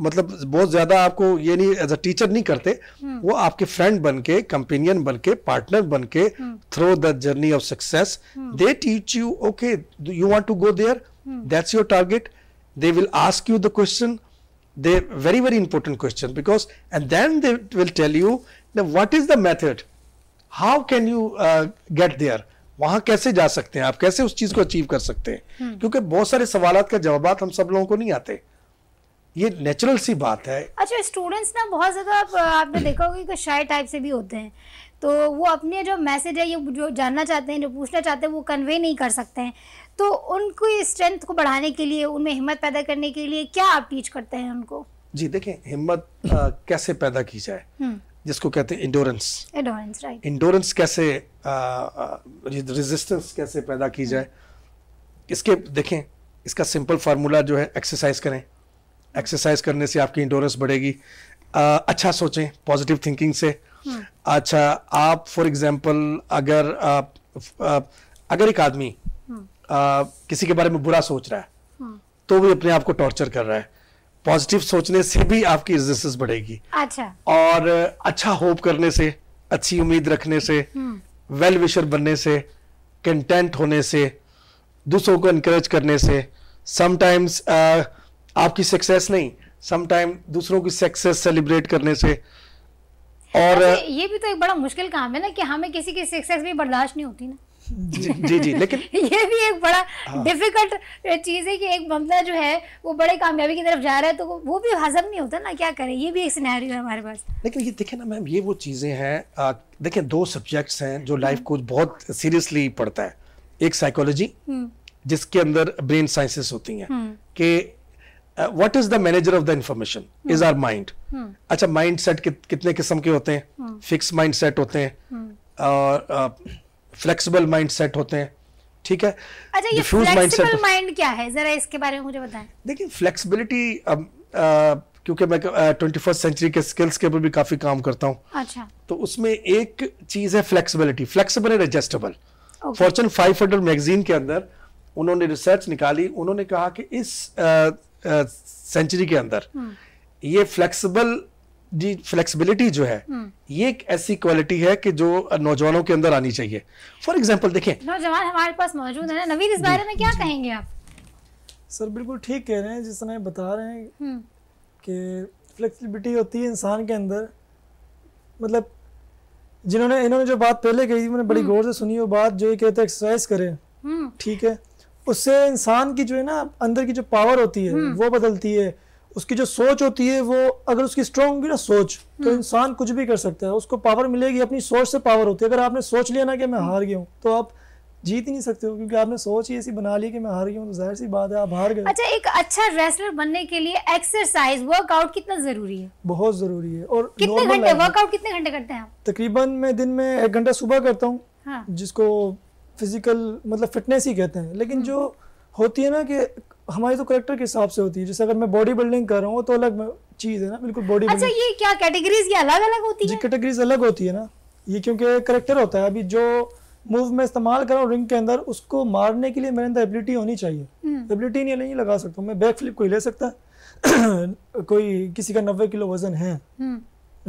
Speaker 3: मतलब बहुत ज़्यादा आपको ये नहीं एज अ टीचर नहीं करते हम्म। वो आपके फ्रेंड बन के कंपेनियन बन के पार्टनर बन के through the journey of success they teach you okay you want to go there that's your target they will ask you the question they very very important question because and then they will tell you what is the method how can you get there वहां कैसे जा सकते हैं आप कैसे उस चीज को अचीव कर सकते हैं हम्म। क्योंकि बहुत सारे सवाल का जवाब हम सब लोगों को नहीं आते ये नेचुरल सी बात है
Speaker 1: अच्छा स्टूडेंट्स ना बहुत ज़्यादा आपने देखा होगा कि शायद टाइप से भी होते हैं तो वो अपने जो मैसेज है ये जो जानना चाहते हैं जो पूछना चाहते हैं वो कन्वे नहीं कर सकते हैं तो उनकी स्ट्रेंथ को बढ़ाने के लिए उनमें हिम्मत पैदा करने के लिए क्या आप टीच करते हैं उनको
Speaker 3: जी देखें हिम्मत आ, कैसे पैदा की जाए हम्म। जिसको कहते हैं इंडोरेंस
Speaker 1: राइट
Speaker 3: इंडोरेंस कैसे रेजिस्टेंस कैसे पैदा की जाए इसके देखें इसका सिंपल फार्मूला जो है एक्सरसाइज करें एक्सरसाइज करने से आपकी इंडोरेंस बढ़ेगी आ, अच्छा सोचें पॉजिटिव थिंकिंग से हम्म। अच्छा आप फॉर एग्जांपल अगर आप, अगर एक आदमी हम्म। किसी के बारे में बुरा सोच रहा है हम्म। तो भी अपने आप को टॉर्चर कर रहा है पॉजिटिव सोचने से भी आपकी रेजिस्टेंस बढ़ेगी अच्छा और अच्छा होप करने से अच्छी उम्मीद रखने से वेल हम्म। विशर बनने से कंटेंट होने से दूसरों को इनक्रेज करने से समटाइम्स आपकी सक्सेस नहीं समटाइम दूसरों की सक्सेस सेलिब्रेट करने से और अच्छा,
Speaker 1: ये भी तो एक बड़ा मुश्किल काम है ना कि हमें किसी की सक्सेस भी बर्दाश्त नहीं होती ना
Speaker 4: जी
Speaker 3: जी, लेकिन (laughs)
Speaker 1: ये भी एक बड़ा डिफिकल्ट हाँ। चीज है कि एक बंदा जो है वो बड़े कामयाबी की तरफ जा रहा है तो वो भी हजम नहीं होता ना क्या करें ये भी एक सिनेरियो है हमारे पास
Speaker 3: लेकिन ये देखे ना मैम ये वो चीज़ें हैं देखें दो सब्जेक्ट्स हैं जो लाइफ को बहुत सीरियसली पढ़ता है एक साइकोलॉजी हम्म। जिसके अंदर ब्रेन साइंसेस होती हैं हम्म। कि what is the manager of the information is our mind अच्छा माइंड सेट कितने किस्म के होते हैं फिक्स माइंड सेट होते हैं हम्म। और फ्लेक्सिबल माइंड सेट होते हैं ठीक है अच्छा ये फ्लेक्सिबल
Speaker 1: माइंड क्या है जरा इसके बारे में मुझे बताएं देखिए
Speaker 3: फ्लेक्सिबिलिटी अब क्योंकि मैं ट्वेंटी फर्स्ट सेंचुरी के स्किल्स के ऊपर भी काफी काम करता हूँ अच्छा तो उसमें एक चीज है flexibility flexible and adjustable
Speaker 4: Fortune five
Speaker 3: hundred magazine के अंदर उन्होंने रिसर्च निकाली उन्होंने कहा कि इस सेंचुरी के अंदर हम्म। ये फ्लेक्सिबल जी फ्लेक्सिबिलिटी जो है हम्म। ये एक ऐसी क्वालिटी है कि जो नौजवानों के अंदर आनी चाहिए फॉर एग्जाम्पल देखें
Speaker 1: नौजवान हमारे पास मौजूद है नवीन इस बारे में क्या कहेंगे आप
Speaker 2: सर बिल्कुल ठीक कह रहे हैं जिस तरह बता रहे हैं हम्म। कि फ्लेक्सिबिलिटी होती है इंसान के अंदर मतलब जिन्होंने इन्होंने जो बात पहले कही थी मैंने बड़ी हम्म। गौर से सुनी वो बात जो ये कहते हैं एक्सरसाइज करें ठीक है उससे इंसान की जो है ना अंदर की जो पावर होती है वो बदलती है उसकी जो सोच होती है वो अगर उसकी स्ट्रांग होगी ना सोच तो हम्म। इंसान कुछ भी कर सकता है उसको पावर मिलेगी अपनी सोच से पावर होती है अगर आपने सोच लिया ना कि मैं हार गया हूँ तो आप जीत ही नहीं सकते हो क्योंकि आपने सोच ही ऐसी बना ली कि मैं हार गया हूँ तो जाहिर सी बात है आप हार गए अच्छा
Speaker 1: एक अच्छा रेसलर बनने के लिए एक्सरसाइज वर्कआउट कितना जरूरी है
Speaker 2: बहुत जरूरी है और कितने घंटे वर्कआउट
Speaker 1: कितने घंटे करते हैं आप
Speaker 2: तकरीबन मैं दिन में एक घंटा सुबह करता हूँ हाँ। जिसको फिजिकल मतलब फिटनेस ही कहते हैं लेकिन हम्म। जो होती है ना कि हमारी तो करेक्टर के हिसाब से होती है जैसे अगर मैं बॉडी बिल्डिंग कर रहा हूँ तो अलग चीज़ है ना बिल्कुल बॉडी अच्छा ये क्या
Speaker 1: कैटेगरीज ये अलग अलग
Speaker 2: होती है जी कैटेगरीज अलग होती है ना ये क्योंकि करेक्टर होता है अभी जो मूव में इस्तेमाल कर रहा हूँ रिंग के अंदर उसको मारने के लिए मेरे अंदर एबिलिटी होनी चाहिए एबिलिटी हम्म। नहीं नहीं लगा सकता मैं बैक फ्लिप कोई ले सकता (clears throat) कोई किसी का नब्बे किलो वजन है हम्म।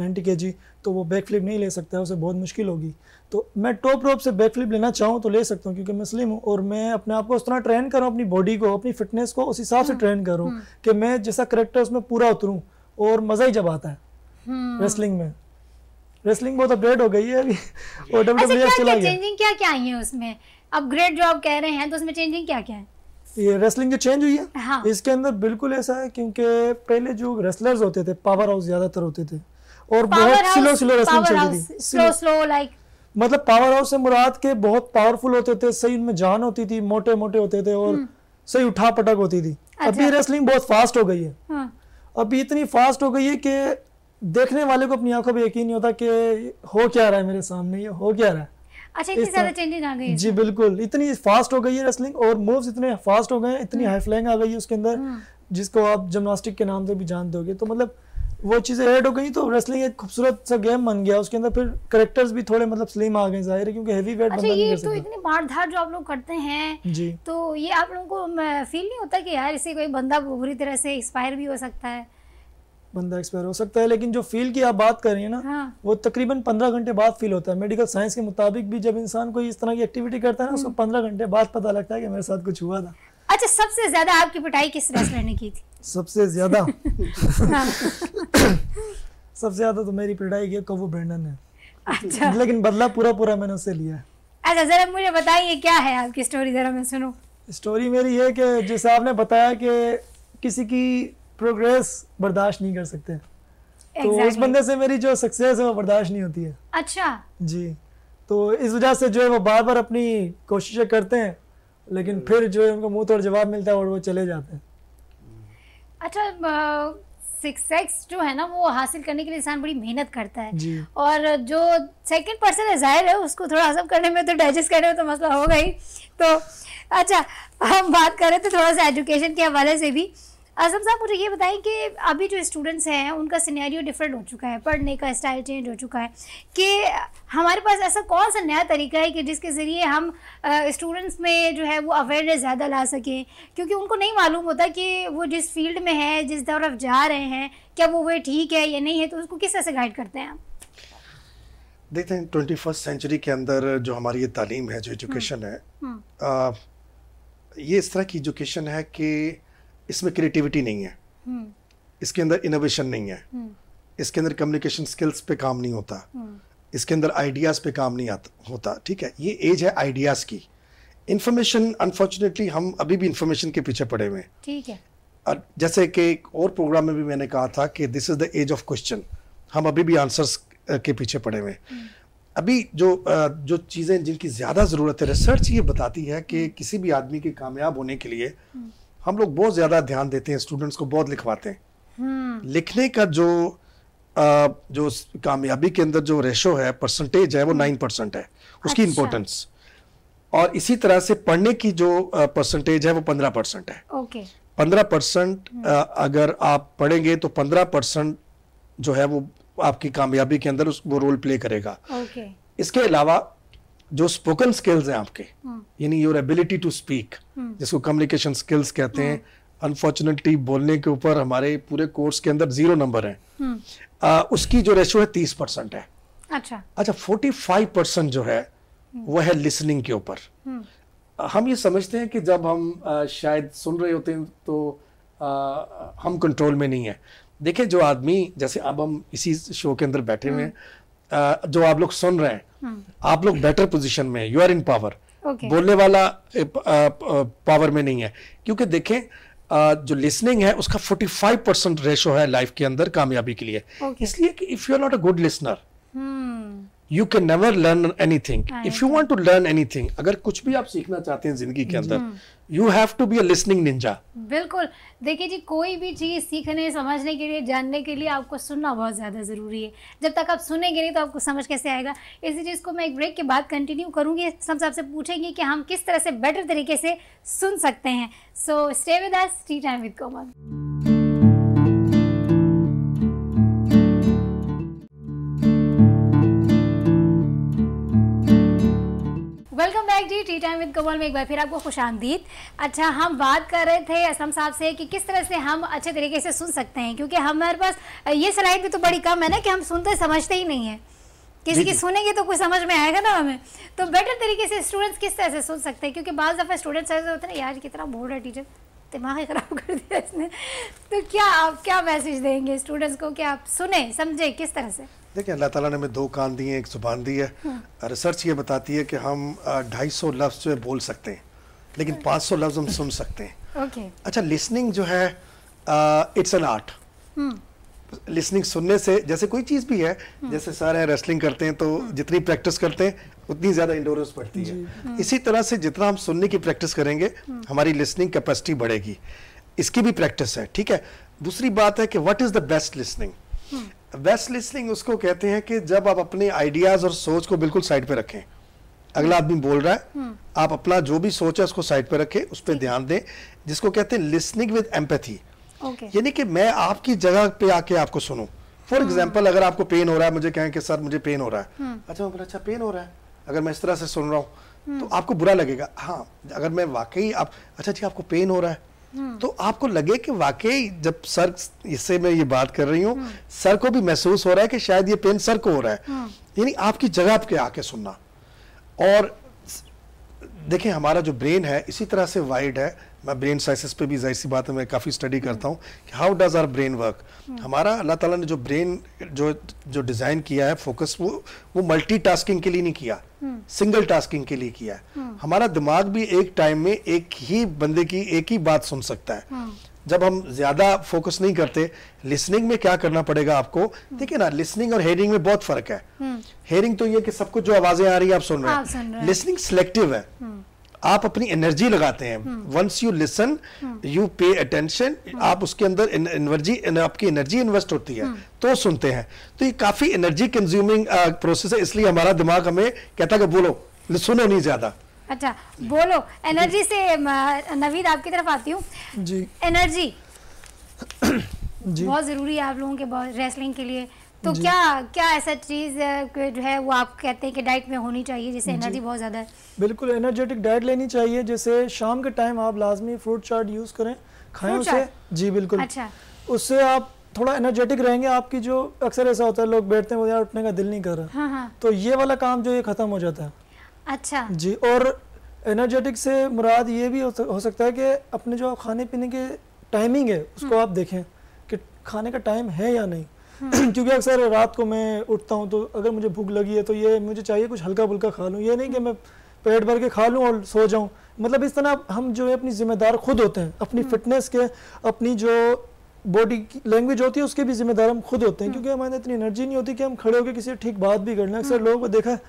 Speaker 2: नाइन्टी के तो वो बैक फ्लिप नहीं ले सकता है उसे बहुत मुश्किल होगी तो मैं टॉप रोप से बैक फ्लिप लेना चाहूँ तो ले सकता हूँ क्योंकि मैं स्लिम हूँ और मैं अपने आप को उस तरह ट्रेन करूँ अपनी बॉडी को अपनी फिटनेस को उस हिसाब से ट्रेन हम्म, करूँ हम्म। कि मैं जैसा करेक्टर उसमें पूरा उतरूँ और मज़ा ही जब आता
Speaker 1: है रेसलिंग
Speaker 2: हम्म। में रेसलिंग बहुत अपडेट हो गई है अभी और डब्ल्यू डब्ल्यूडब्ल्यूएफ चला गया
Speaker 1: चेंजिंग क्या क्या आई है उसमें अपग्रेड जो आप कह रहे हैं तो उसमें चेंजिंग क्या क्या है
Speaker 2: ये रेसलिंग जो चेंज हुई है हाँ। इसके अंदर बिल्कुल ऐसा है क्योंकि पहले जो रेसलर्स होते थे पावर हाउस ज्यादातर होते थे और बहुत स्लो स्लो रेसलिंग चलती थी स्लो स्लो लाइक मतलब पावर हाउस से मुराद के बहुत पावरफुल होते थे सही उनमें जान होती थी मोटे मोटे होते थे और हम्म। सही उठा पटक होती थी अच्छा। अभी रेसलिंग बहुत फास्ट हो गई है हाँ। अभी इतनी फास्ट हो गई है कि देखने वाले को अपनी आंखों पर यकीन नहीं होता कि हो क्या रहा है मेरे सामने ये हो क्या रहा है
Speaker 1: अच्छा इतनी ज्यादा चेंजेस आ गई जी
Speaker 2: बिल्कुल इतनी फास्ट हो गई है रेसलिंग और मूव्स इतने फास्ट हो गए इतनी हाई हम्म। फ्लाइंग आ गई है उसके अंदर हाँ। जिसको आप जिमनास्टिक के नाम से भी जानते होगे तो मतलब वो चीज़ें ऐड हो गई तो रेसलिंग एक खूबसूरत सा गेम बन गया उसके अंदर फिर करेक्टर्स भी थोड़े मतलब स्लिम आ गए जाहिर है क्योंकि हेवी वेट अच्छा ये तो
Speaker 1: इतनी धार जो आप लोग करते हैं जी तो ये आप लोगों को फील नहीं होता कि यार इससे कोई बंदा बुरी तरह से एक्सपायर भी हो सकता है बंदा एक्सपायर हो सकता है लेकिन
Speaker 2: जो फील की आप बात कर रही है ना हाँ। वो तकरीबन पंद्रह घंटे बाद फील होता है मेडिकल साइंस के मुताबिक भी जब इंसान कोई इस तरह की एक्टिविटी करता है ना उसको हम्म। पंद्रह घंटे बाद पता लगता है कि मेरे साथ कुछ हुआ था
Speaker 1: अच्छा सबसे ज्यादा आपकी पिटाई किस रेसलर ने की थी
Speaker 2: सबसे ज्यादा (laughs) हाँ। सबसे ज्यादा तो मेरी पिटाई की कबू ब्रेंडन है
Speaker 1: अच्छा लेकिन
Speaker 2: बदला पूरा पूरा मैंने उससे लिया है
Speaker 1: अच्छा जरा मुझे बताइए क्या है आपकी स्टोरी जरा मैं सुनूं
Speaker 2: स्टोरी मेरी है कि जैसे आपने बताया कि किसी की प्रोग्रेस बर्दाश्त नहीं कर सकते
Speaker 1: exactly. तो उस बंदे से
Speaker 2: मेरी जो सक्सेस है वो बर्दाश्त नहीं होती है अच्छा जी तो इस वजह से जो है वो बार बार अपनी कोशिशें करते हैं लेकिन फिर जो है उनको मुंह तोड़ जवाब मिलता है और वो चले जाते हैं
Speaker 1: अच्छा सक्सेस जो है ना वो हासिल करने के लिए इंसान बड़ी मेहनत करता है और जो सेकंड पर्सन है जाहिर है उसको थोड़ा हजम करने में तो डाइजेस्ट करने में तो मसला होगा ही तो अच्छा हम बात कर रहे थे थोड़ा सा एजुकेशन के हवाले से भी आजम साहब मुझे ये बताएं कि अभी जो स्टूडेंट्स हैं उनका सिनेरियो डिफरेंट हो चुका है पढ़ने का स्टाइल चेंज हो चुका है कि हमारे पास ऐसा कौन सा नया तरीका है कि जिसके ज़रिए हम स्टूडेंट्स में जो है वो अवेयरनेस ज़्यादा ला सकें क्योंकि उनको नहीं मालूम होता कि वो जिस फील्ड में है जिस तरफ जा रहे हैं क्या वो वे ठीक है या नहीं है तो उसको किस तरह से गाइड करते हैं आप
Speaker 3: देखते हैं ट्वेंटी फर्स्ट सेंचुरी के अंदर जो हमारी ये तालीम है जो एजुकेशन हम्म, है आ, हम्म। ये इस तरह की एजुकेशन है कि इसमें क्रिएटिविटी नहीं है
Speaker 4: हम्म।
Speaker 3: इसके अंदर इनोवेशन नहीं है हम्म। इसके अंदर कम्युनिकेशन स्किल्स पे काम नहीं होता
Speaker 4: हम्म।
Speaker 3: इसके अंदर आइडियाज पे काम नहीं आता होता ठीक है ये एज है आइडियाज की इन्फॉर्मेशन अनफॉर्चुनेटली हम अभी भी इन्फॉर्मेशन के पीछे पड़े
Speaker 4: हुए हैं ठीक है
Speaker 3: और जैसे कि एक और प्रोग्राम में भी मैंने कहा था कि this is the age of question हम अभी भी आंसर्स के पीछे पड़े हुए हैं अभी जो जो चीज़ें जिनकी ज़्यादा ज़रूरत है रिसर्च ये बताती है कि किसी भी आदमी के कामयाब होने के लिए हम लोग बहुत ज़्यादा ध्यान देते हैं स्टूडेंट्स को बहुत लिखवाते हैं हम्म। लिखने का जो आ, जो कामयाबी के अंदर जो रेशो है परसेंटेज है वो नाइन हम्म। परसेंट है उसकी इम्पोर्टेंस अच्छा। और इसी तरह से पढ़ने की जो परसेंटेज है वो पंद्रह परसेंट है पंद्रह परसेंट हम्म। अगर आप पढ़ेंगे तो पंद्रह परसेंट जो है वो आपकी कामयाबी के अंदर उस वो रोल प्ले करेगा ओके इसके अलावा जो स्पोकन स्किल्स हैं आपके हम्म। यानी योर एबिलिटी टू स्पीक जिसको कम्युनिकेशन स्किल्स कहते हैं अनफॉर्चुनेटली हम्म। बोलने के ऊपर हमारे पूरे कोर्स के अंदर जीरो नंबर है आ, उसकी जो रेशो है तीस परसेंट है अच्छा अच्छा फोर्टी फाइव परसेंट जो है
Speaker 4: हम्म।
Speaker 3: वह है लिसनिंग के ऊपर हम ये समझते हैं कि जब हम आ, शायद सुन रहे होते हैं तो आ, हम कंट्रोल में नहीं है देखिए जो आदमी जैसे अब हम इसी शो के अंदर बैठे हुए हैं जो आप लोग सुन रहे हैं हाँ। आप लोग बेटर पोजीशन में है यू आर इन पावर बोलने वाला पावर में नहीं है क्योंकि देखें जो लिसनिंग है उसका 45 परसेंट रेशो है लाइफ के अंदर कामयाबी के लिए okay. इसलिए कि if you are not a good listener you can never learn anything if you want to learn anything अगर कुछ भी आप सीखना चाहते हैं जिंदगी के अंदर you have to be a listening ninja
Speaker 1: बिल्कुल देखिए जी कोई भी चीज़ सीखने समझने के लिए जानने के लिए आपको सुनना बहुत ज़्यादा ज़रूरी है जब तक आप सुनेंगे नहीं तो आपको समझ कैसे आएगा इसी चीज़ को मैं एक ब्रेक के बाद कंटिन्यू करूँगी हम सबसे पूछेंगे कि हम किस तरह से बेटर तरीके से सुन सकते हैं so stay with tea time with Komal welcome back जी टी टाइम विद कमल में एक बार फिर आपको खुश आमदीद अच्छा हम बात कर रहे थे असम साहब से कि किस तरह से हम अच्छे तरीके से सुन सकते हैं क्योंकि हमारे पास ये सलाहित भी तो बड़ी कम है ना कि हम सुनते समझते ही नहीं है किसी की सुनेंगे तो कुछ समझ में आएगा ना हमें तो बेटर तरीके से स्टूडेंट्स किस तरह से सुन सकते हैं क्योंकि बाद दफ़ा स्टूडेंट्स ऐसे होते हैं यार कितना बोल रहा है टीचर दिमाग ख़राब कर दिया इसने तो क्या आप क्या मैसेज देंगे स्टूडेंट्स को कि आप सुने समझे किस तरह से
Speaker 3: देखिए अल्लाह ताला ने हमें दो कान दिए एक जुबान दी है हाँ। रिसर्च ये बताती है कि हम ढाई सौ लफ्ज़ जो है बोल सकते हैं लेकिन पाँच सौ लफ्ज़ हम सुन सकते
Speaker 1: हैं okay.
Speaker 3: अच्छा लिसनिंग जो है it's an art
Speaker 4: hmm.
Speaker 3: Listening सुनने से जैसे कोई चीज़ भी है हम्म। जैसे सारे रेसलिंग करते हैं तो हम्म। जितनी प्रैक्टिस करते हैं उतनी ज़्यादा इंडोरेंस बढ़ती है इसी तरह से जितना हम सुनने की प्रैक्टिस करेंगे हमारी लिसनिंग कैपेसिटी बढ़ेगी इसकी भी प्रैक्टिस है ठीक है दूसरी बात है कि what is the best listening best listening उसको कहते हैं कि जब आप अपने आइडियाज और सोच को बिल्कुल साइड पे रखें अगला आदमी बोल रहा है हम्म। आप अपना जो भी सोच है उसको साइड पे रखें उस पर ध्यान दें जिसको कहते हैं लिस्निंग विद एम्पैथी यानी कि मैं आपकी जगह पे आके आपको सुनूं फॉर एग्जाम्पल हम्म। अगर आपको पेन हो रहा है मुझे कहें कि सर मुझे पेन हो रहा है हम्म। अच्छा मैं बोला अच्छा पेन हो रहा है अगर मैं इस तरह से सुन रहा हूँ तो आपको बुरा लगेगा हाँ अगर मैं वाकई आप अच्छा जी आपको पेन हो रहा है हम्म। तो आपको लगे कि वाकई जब सर इससे मैं ये बात कर रही हूँ हम्म। सर को भी महसूस हो रहा है कि शायद ये पेन सर को हो रहा है हम्म। यानी आपकी जगह पे आके सुनना और देखें हमारा जो ब्रेन है इसी तरह से वाइड है मैं ब्रेन साइंसेस पे भी जाहिर सी बात है मैं काफ़ी स्टडी हम्म। करता हूँ कि how does our brain work हमारा अल्लाह ताला ने जो ब्रेन जो जो डिज़ाइन किया है फोकस वो वो मल्टीटास्किंग के लिए नहीं किया सिंगल हम्म। टास्किंग के लिए किया है हम्म। हमारा दिमाग भी एक टाइम में एक ही बंदे की एक ही बात सुन सकता है जब हम ज़्यादा फोकस नहीं करते लिसनिंग में क्या करना पड़ेगा आपको देखिए ना लिसनिंग और हेयरिंग में बहुत फर्क है हेयरिंग हम्म। तो ये कि सब कुछ जो आवाज़ें आ रही है आप सुन रहे हैं लिसनिंग सिलेक्टिव है हम्म। आप अपनी एनर्जी लगाते हैं once you listen you pay attention आप उसके अंदर एनर्जी आपकी एनर्जी इन्वेस्ट होती है हम्म। तो सुनते हैं तो ये काफ़ी एनर्जी कंज्यूमिंग प्रोसेस है इसलिए हमारा दिमाग हमें कहता है कि बोलो सुनो नहीं ज़्यादा
Speaker 1: अच्छा बोलो एनर्जी से नवीद आपकी तरफ आती हूँ जी एनर्जी (clears throat) जी बहुत ज़रूरी है आप लोगों के बहुत रेसलिंग के लिए तो क्या क्या ऐसा चीज़ जो है वो आप कहते हैं कि डाइट में होनी चाहिए जैसे एनर्जी बहुत ज़्यादा है
Speaker 2: बिल्कुल एनर्जेटिक डाइट लेनी चाहिए जैसे शाम के टाइम आप लाजमी फ्रूट चाट यूज़ करें खाए उसे जी बिल्कुल अच्छा उससे आप थोड़ा एनर्जेटिक रहेंगे आपकी जो अक्सर ऐसा होता है लोग बैठते हैं उठने का दिल नहीं कर रहा हाँ हाँ। तो ये वाला काम जो ये खत्म हो जाता है अच्छा जी और एनर्जेटिक से मुराद ये भी हो सकता है कि अपने जो खाने पीने के टाइमिंग है उसको हम्म। आप देखें कि खाने का टाइम है या नहीं हम्म। (clears throat) क्योंकि अक्सर रात को मैं उठता हूँ तो अगर मुझे भूख लगी है तो ये मुझे चाहिए कुछ हल्का फुल्का खा लूँ ये नहीं कि हम्म। मैं पेट भर के खा लूँ और सो जाऊँ मतलब इस तरह हम जो है अपनी जिम्मेदार खुद होते हैं अपनी फिटनेस के अपनी जो बॉडी की लैंग्वेज होती है उसके भी जिम्मेदार हम खुद होते हैं क्योंकि हमारे इतनी एनर्जी नहीं होती कि हम खड़े होकर किसी ठीक बात भी कर लें अक्सर लोगों को देखा है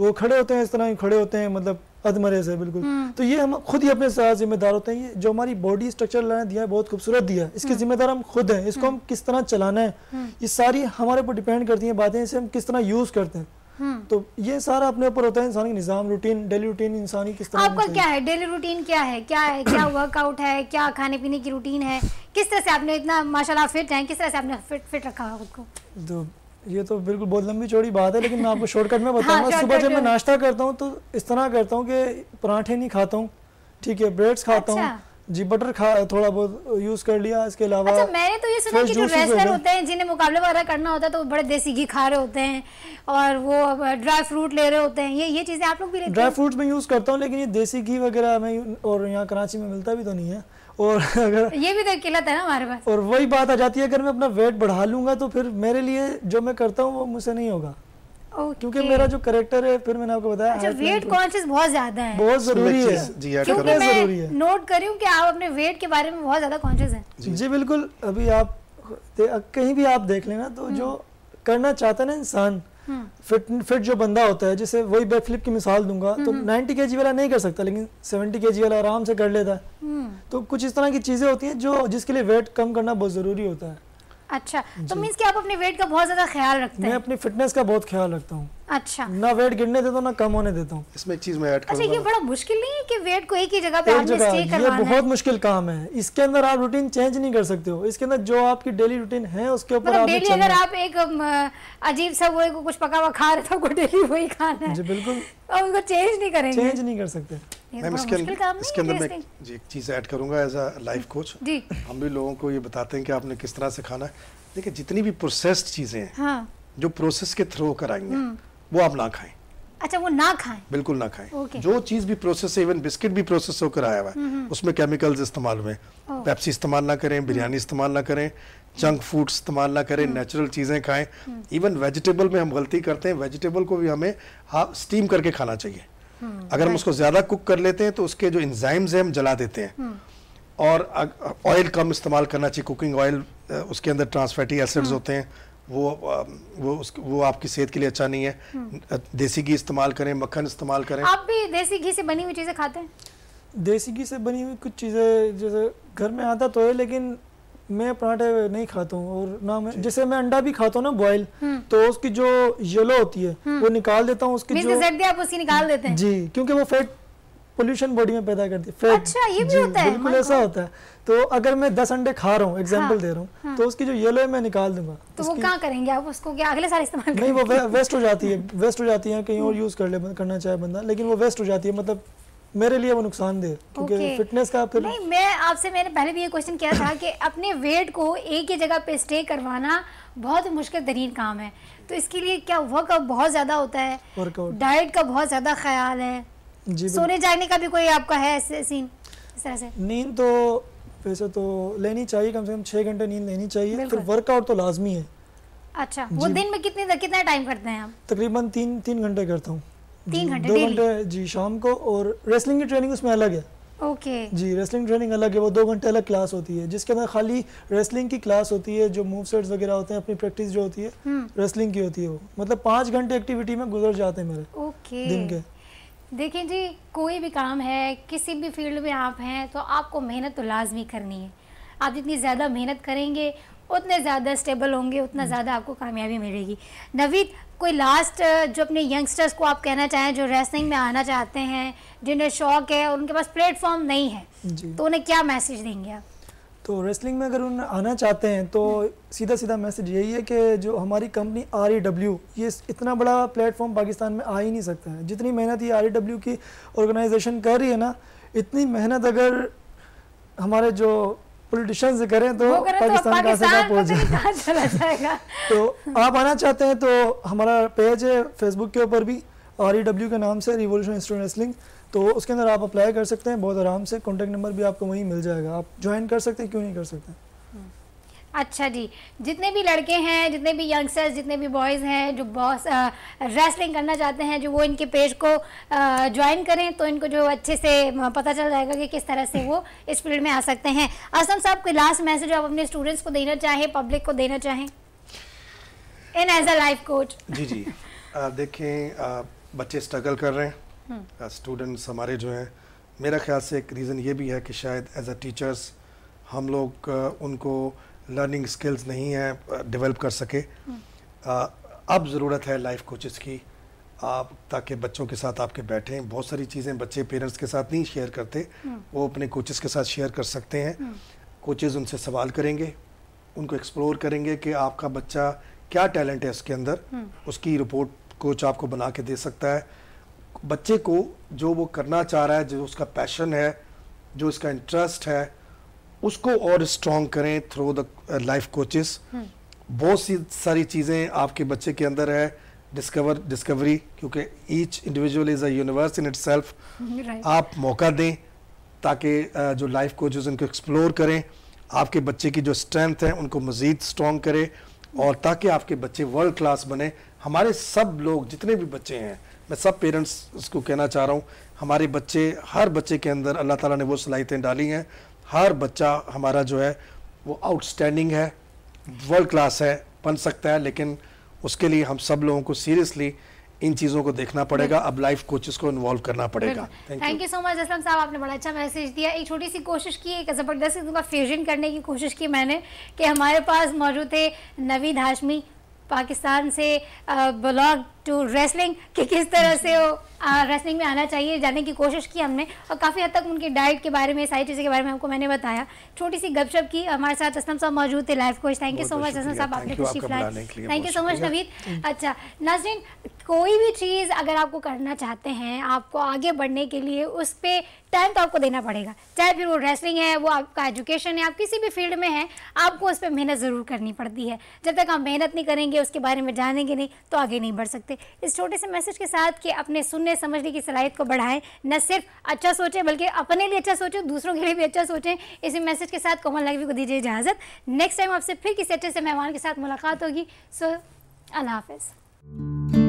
Speaker 2: वो खड़े होते हैं इस तरह खड़े होते हैं मतलब अधमरे से बिल्कुल हम्म। तो ये हम खुद ही अपने साथ जिम्मेदार होते हैं ये जो हमारी बॉडी स्ट्रक्चर लाने दिया है बहुत खूबसूरत दिया है इसके हम्म। जिम्मेदार हम खुद हैं इसको हम हम्म। किस तरह चलाना है ये सारी हमारे ऊपर डिपेंड करती हैं बातें इसे हम किस तरह यूज़ करते हैं तो ये सारा अपने ऊपर होता है इंसान की निजाम रूटीन डेली रूटीन इंसानी किस तरह आपका क्या है
Speaker 1: डेली रूटीन क्या है क्या है क्या वर्कआउट (coughs) है क्या खाने पीने की रूटीन है किस तरह से आपने इतना माशाल्लाह फिट है किस तरह से आपने फिट फिट रखा है खुद को
Speaker 2: तो ये तो बिल्कुल बहुत लंबी चौड़ी बात है लेकिन मैं आपको शॉर्टकट (laughs) में बताऊंगा हाँ, सुबह जब मैं नाश्ता करता हूँ तो इस तरह करता हूँ कि पराठे नहीं खाता हूँ ठीक है ब्रेड्स खाता अच्छा। हूँ जी बटर खा थोड़ा बहुत यूज कर लिया इसके अलावा अच्छा मैंने तो ये सुना कि जो रेसलर होते
Speaker 1: हैं जिन्हें मुकाबले वगैरह करना होता है तो बड़े देसी घी खा रहे होते हैं और वो ड्राई फ्रूट ले रहे होते हैं ये ये चीज़ें आप लोग भी ड्राई फ्रूट्स
Speaker 2: में यूज़ करता हूँ लेकिन ये देसी घी वगैरह में और यहाँ कराची में मिलता भी तो नहीं है और अगर
Speaker 1: ये भी तो अकेलात है ना हमारे पास और
Speaker 2: वही बात आ जाती है अगर मैं अपना वेट बढ़ा लूंगा तो फिर मेरे लिए जो मैं करता हूँ वो मुझसे नहीं होगा Okay. क्योंकि मेरा जो करेक्टर है फिर मैंने आपको बताया अच्छा वेट कॉन्शियस बहुत ज्यादा है बहुत जरूरी है जी क्योंकि मैं जरूरी है
Speaker 1: नोट कर रही हूँ की आप अपने वेट के बारे में बहुत ज्यादा कॉन्शियस हैं
Speaker 2: जी, जी बिल्कुल अभी आप कहीं भी आप देख लेना तो हम्म। जो करना चाहता ना इंसान फिट हम्म। फिट जो बंदा होता है जैसे वही बैक फ्लिप की मिसाल दूंगा तो 90 हम्म। के वाला नहीं कर सकता लेकिन 70 के वाला आराम से कर लेता है हम्म। तो कुछ इस तरह की चीज़ें होती हैं जो जिसके लिए वेट कम करना बहुत ज़रूरी होता है
Speaker 1: अच्छा तो मीन्स की आप अपने वेट का बहुत ज़्यादा ख्याल रखते हैं मैं
Speaker 2: अपनी फिटनेस का बहुत ख्याल रखता हूँ अच्छा ना वेट गिरने देता ना कम होने देता हूँ इसमें एक चीज मैं ऐड अच्छा ये
Speaker 1: बड़ा मुश्किल नहीं है कि वेट को एक ही जगह पे स्टे करवाना ये बहुत
Speaker 2: मुश्किल काम है इसके अंदर आप रूटीन चेंज नहीं कर सकते हो इसके अंदर जो आपकी डेली रूटीन है उसके ऊपर मतलब डेली अगर आप
Speaker 1: एक अजीब सा वो को कुछ पका हुआ खा रहे थे डेली वही खाना है जी बिल्कुल और उनको चेंज नहीं करेंगे चेंज नहीं कर सकते मैं इसके
Speaker 3: इसके अंदर मैं जी एक चीज़ ऐड करूंगा एज अ लाइफ कोच हम भी लोगों को ये बताते हैं कि आपने किस तरह से खाना है देखिए जितनी भी प्रोसेस्ड चीज़ें हैं हाँ। जो प्रोसेस के थ्रू कराएंगे हम्म। वो आप ना खाएं
Speaker 1: अच्छा वो ना खाएं बिल्कुल ना खाएं okay. जो
Speaker 3: चीज भी प्रोसेस है इवन बिस्किट भी प्रोसेस होकर आया हुआ है हम्म, हम्म। उसमें केमिकल्स इस्तेमाल हुए पेप्सी इस्तेमाल ना करें बिरयानी हम्म। इस्तेमाल ना करें जंक फूड इस्तेमाल ना करें नेचुरल चीज़ें खाएं इवन वेजिटेबल में हम गलती करते हैं वेजिटेबल को भी हमें हाँ स्टीम करके खाना चाहिए अगर हम उसको ज़्यादा कुक कर लेते हैं तो उसके जो इंजाइम्स हैं हम जला देते हैं और ऑयल कम इस्तेमाल करना चाहिए कुकिंग ऑयल उसके अंदर ट्रांसफैटी एसिड्स होते हैं वो वो उस, वो आपकी सेहत के लिए अच्छा नहीं है हम्म। देसी घी इस्तेमाल करें मक्खन इस्तेमाल करें
Speaker 1: आप भी देसी घी से बनी हुई चीज़ें खाते हैं देसी घी से बनी हुई कुछ चीज़ें जैसे घर में
Speaker 2: आता तो है लेकिन मैं पराठे नहीं खाता हूँ और ना मैं अच्छा। जैसे मैं अंडा भी खाता हूँ ना बॉयल हम्म। तो उसकी जो येलो होती है हम्म। वो निकाल देता हूँ उसकी जो
Speaker 1: आप उसकी निकाल देते हैं जी
Speaker 2: क्योंकि वो फैट पोल्यूशन बॉडी में पैदा करती है फैट अच्छा ये भी होता है बिल्कुल ऐसा होता है तो अगर मैं दस अंडे खा रहा हूँ एग्जाम्पल हाँ, दे रहा हूँ हाँ, तो उसकी जो येलो है मैं निकाल दूंगा
Speaker 1: तो वो क्या करेंगे आप उसको क्या अगले साल इस्तेमाल नहीं वो वेस्ट हो जाती
Speaker 2: है वेस्ट हो जाती है कहीं और यूज हाँ। कर ले करना चाहे बंदा लेकिन वो वेस्ट हो जाती है मतलब मेरे लिए वो नुकसान दे क्योंकि okay. फिटनेस का फिर नहीं
Speaker 1: मैं आपसे मैंने पहले भी ये क्वेश्चन किया था कि अपने वेट को एक ही जगह पे स्टे करवाना बहुत मुश्किल तरीन काम है तो इसके लिए क्या वर्कआउट बहुत ज़्यादा होता है डाइट का बहुत ज़्यादा ख्याल है जी सोने जागने का भी कोई आपका है ऐसे सीन इस तरह से नींद तो वैसे
Speaker 2: तो लेनी चाहिए कम से कम छह घंटे नींद लेनी चाहिए फिर वर्कआउट तो लाजमी है
Speaker 1: अच्छा वो दिन में कितने कितना टाइम करते हैं आप
Speaker 2: तकरीबन तीन तीन घंटे करता हूँ
Speaker 1: दो घंटे
Speaker 2: जी शाम को और रेसलिंग की ट्रेनिंग उसमें अलग है ओके okay. जी रेसलिंग ट्रेनिंग अलग है वो दो घंटे अलग क्लास होती है जिसके अंदर खाली रेसलिंग की क्लास होती है जो मूव सेट्स वगैरह होते हैं अपनी प्रैक्टिस जो होती है रेसलिंग हम्म। की होती है वो मतलब पाँच घंटे एक्टिविटी में गुजर जाते हैं मेरे
Speaker 1: okay. दिन के देखिए जी कोई भी काम है किसी भी फील्ड में आप हैं तो आपको मेहनत तो लाजमी करनी है आप जितनी ज़्यादा मेहनत करेंगे उतने ज़्यादा स्टेबल होंगे उतना हम्म। ज़्यादा आपको कामयाबी मिलेगी नवीद कोई लास्ट जो अपने यंगस्टर्स को आप कहना चाहें जो रेसलिंग में आना चाहते हैं जिन्हें शौक है और उनके पास प्लेटफॉर्म नहीं है तो उन्हें क्या मैसेज देंगे आप
Speaker 2: तो रेसलिंग में अगर उन आना चाहते हैं तो सीधा सीधा मैसेज यही है कि जो हमारी कंपनी आर ई डब्ल्यू ये इतना बड़ा प्लेटफॉर्म पाकिस्तान में आ ही नहीं सकता है जितनी मेहनत ये आर ई डब्ल्यू की ऑर्गेनाइजेशन कर रही है ना इतनी मेहनत अगर हमारे जो पोलिटिशन करें तो करें पाकिस्तान तो पाकिस्तान कहाँ
Speaker 1: पहुँच जाएगा
Speaker 2: (laughs) तो आप आना चाहते हैं तो हमारा पेज है फेसबुक के ऊपर भी आर ई डब्ल्यू के नाम से रिवोल्यूशन स्टूडेंट रेसलिंग तो उसके अंदर आप अप्लाई कर सकते हैं बहुत आराम से कॉन्टेक्ट नंबर भी आपको वहीं मिल जाएगा आप ज्वाइन कर सकते हैं क्यों नहीं कर सकते हम्म।
Speaker 1: अच्छा जी जितने भी लड़के हैं जितने भी यंगस्टर्स जितने भी बॉयज़ हैं जो बॉस रेसलिंग करना चाहते हैं जो वो इनके पेज को ज्वाइन करें तो इनको जो अच्छे से पता चल जाएगा कि किस तरह से वो (laughs) इस फील्ड में आ सकते हैं असम साहब कोई लास्ट मैसेज आप अपने स्टूडेंट्स को देना चाहें पब्लिक को देना चाहें in as a life coach जी
Speaker 3: जी देखें बच्चे स्ट्रगल कर रहे हैं स्टूडेंट्स हम्म। uh, हमारे जो हैं मेरा ख्याल से एक रीज़न ये भी है कि शायद एज अ टीचर्स हम लोग uh, उनको लर्निंग स्किल्स नहीं है डेवलप uh, कर सके हम्म। अब ज़रूरत है लाइफ कोचेस की आप ताकि बच्चों के साथ आपके बैठें बहुत सारी चीज़ें बच्चे पेरेंट्स के साथ नहीं शेयर करते हम्म। वो अपने कोचेस के साथ शेयर कर सकते हैं कोचेस उनसे सवाल करेंगे उनको एक्सप्लोर करेंगे कि आपका बच्चा क्या टैलेंट है उसके अंदर उसकी रिपोर्ट कोच आपको बना के दे सकता है बच्चे को जो वो करना चाह रहा है जो उसका पैशन है जो इसका इंटरेस्ट है उसको और स्ट्रॉन्ग करें थ्रू द लाइफ कोचेस बहुत सी सारी चीज़ें आपके बच्चे के अंदर है डिस्कवर डिस्कवरी क्योंकि each individual is a universe in itself आप मौका दें ताकि uh, जो लाइफ कोचेज उनको एक्सप्लोर करें आपके बच्चे की जो स्ट्रेंथ है उनको मज़ीद स्ट्रॉन्ग करें और ताकि आपके बच्चे वर्ल्ड क्लास बने हमारे सब लोग जितने भी बच्चे हैं मैं सब पेरेंट्स उसको कहना चाह रहा हूँ हमारे बच्चे हर बच्चे के अंदर अल्लाह ताला ने वो सलाहियतें डाली हैं हर बच्चा हमारा जो है वो आउटस्टैंडिंग है वर्ल्ड क्लास है बन सकता है लेकिन उसके लिए हम सब लोगों को सीरियसली इन चीज़ों को देखना पड़ेगा अब लाइफ कोचेस को इन्वॉल्व करना पड़ेगा thank
Speaker 1: you so much Aslam साहब आपने बड़ा अच्छा मैसेज दिया एक छोटी सी कोशिश की एक ज़बरदस्त इनका फ्यूजन करने की कोशिश की मैंने कि हमारे पास मौजूद थे नवीद हाशमी पाकिस्तान से ब्लॉग टू रेसलिंग (laughs) कि किस तरह से वो रेसलिंग में आना चाहिए जाने की कोशिश की हमने और काफ़ी हद तक उनकी डाइट के बारे में सारी चीज़ों के बारे में हमको मैंने बताया छोटी सी गपशप की हमारे साथ असलम साहब मौजूद थे life coach thank you so much Aslam साहब आपने खुशी लाए thank you so much Naveed अच्छा नाजरीन कोई भी चीज़ अगर आपको करना चाहते हैं आपको आगे बढ़ने के लिए उस पर टाइम तो आपको देना पड़ेगा चाहे फिर वो रेसलिंग है वो आपका एजुकेशन है आप किसी भी फील्ड में हैं आपको उस पर मेहनत ज़रूर करनी पड़ती है जब तक आप मेहनत नहीं करेंगे उसके बारे में जानेंगे नहीं तो आगे नहीं बढ़ सकते इस छोटे से मैसेज के साथ कि अपने सुनने समझने की सलाहियत को बढ़ाएं न सिर्फ अच्छा सोचें बल्कि अपने लिए अच्छा सोचें दूसरों के लिए भी अच्छा सोचें इसी मैसेज के साथ कोमल नकवी को दीजिए इजाज़त नेक्स्ट टाइम आपसे फिर किसी अच्छे से मेहमान के साथ मुलाकात होगी सो अल्लाह हाफ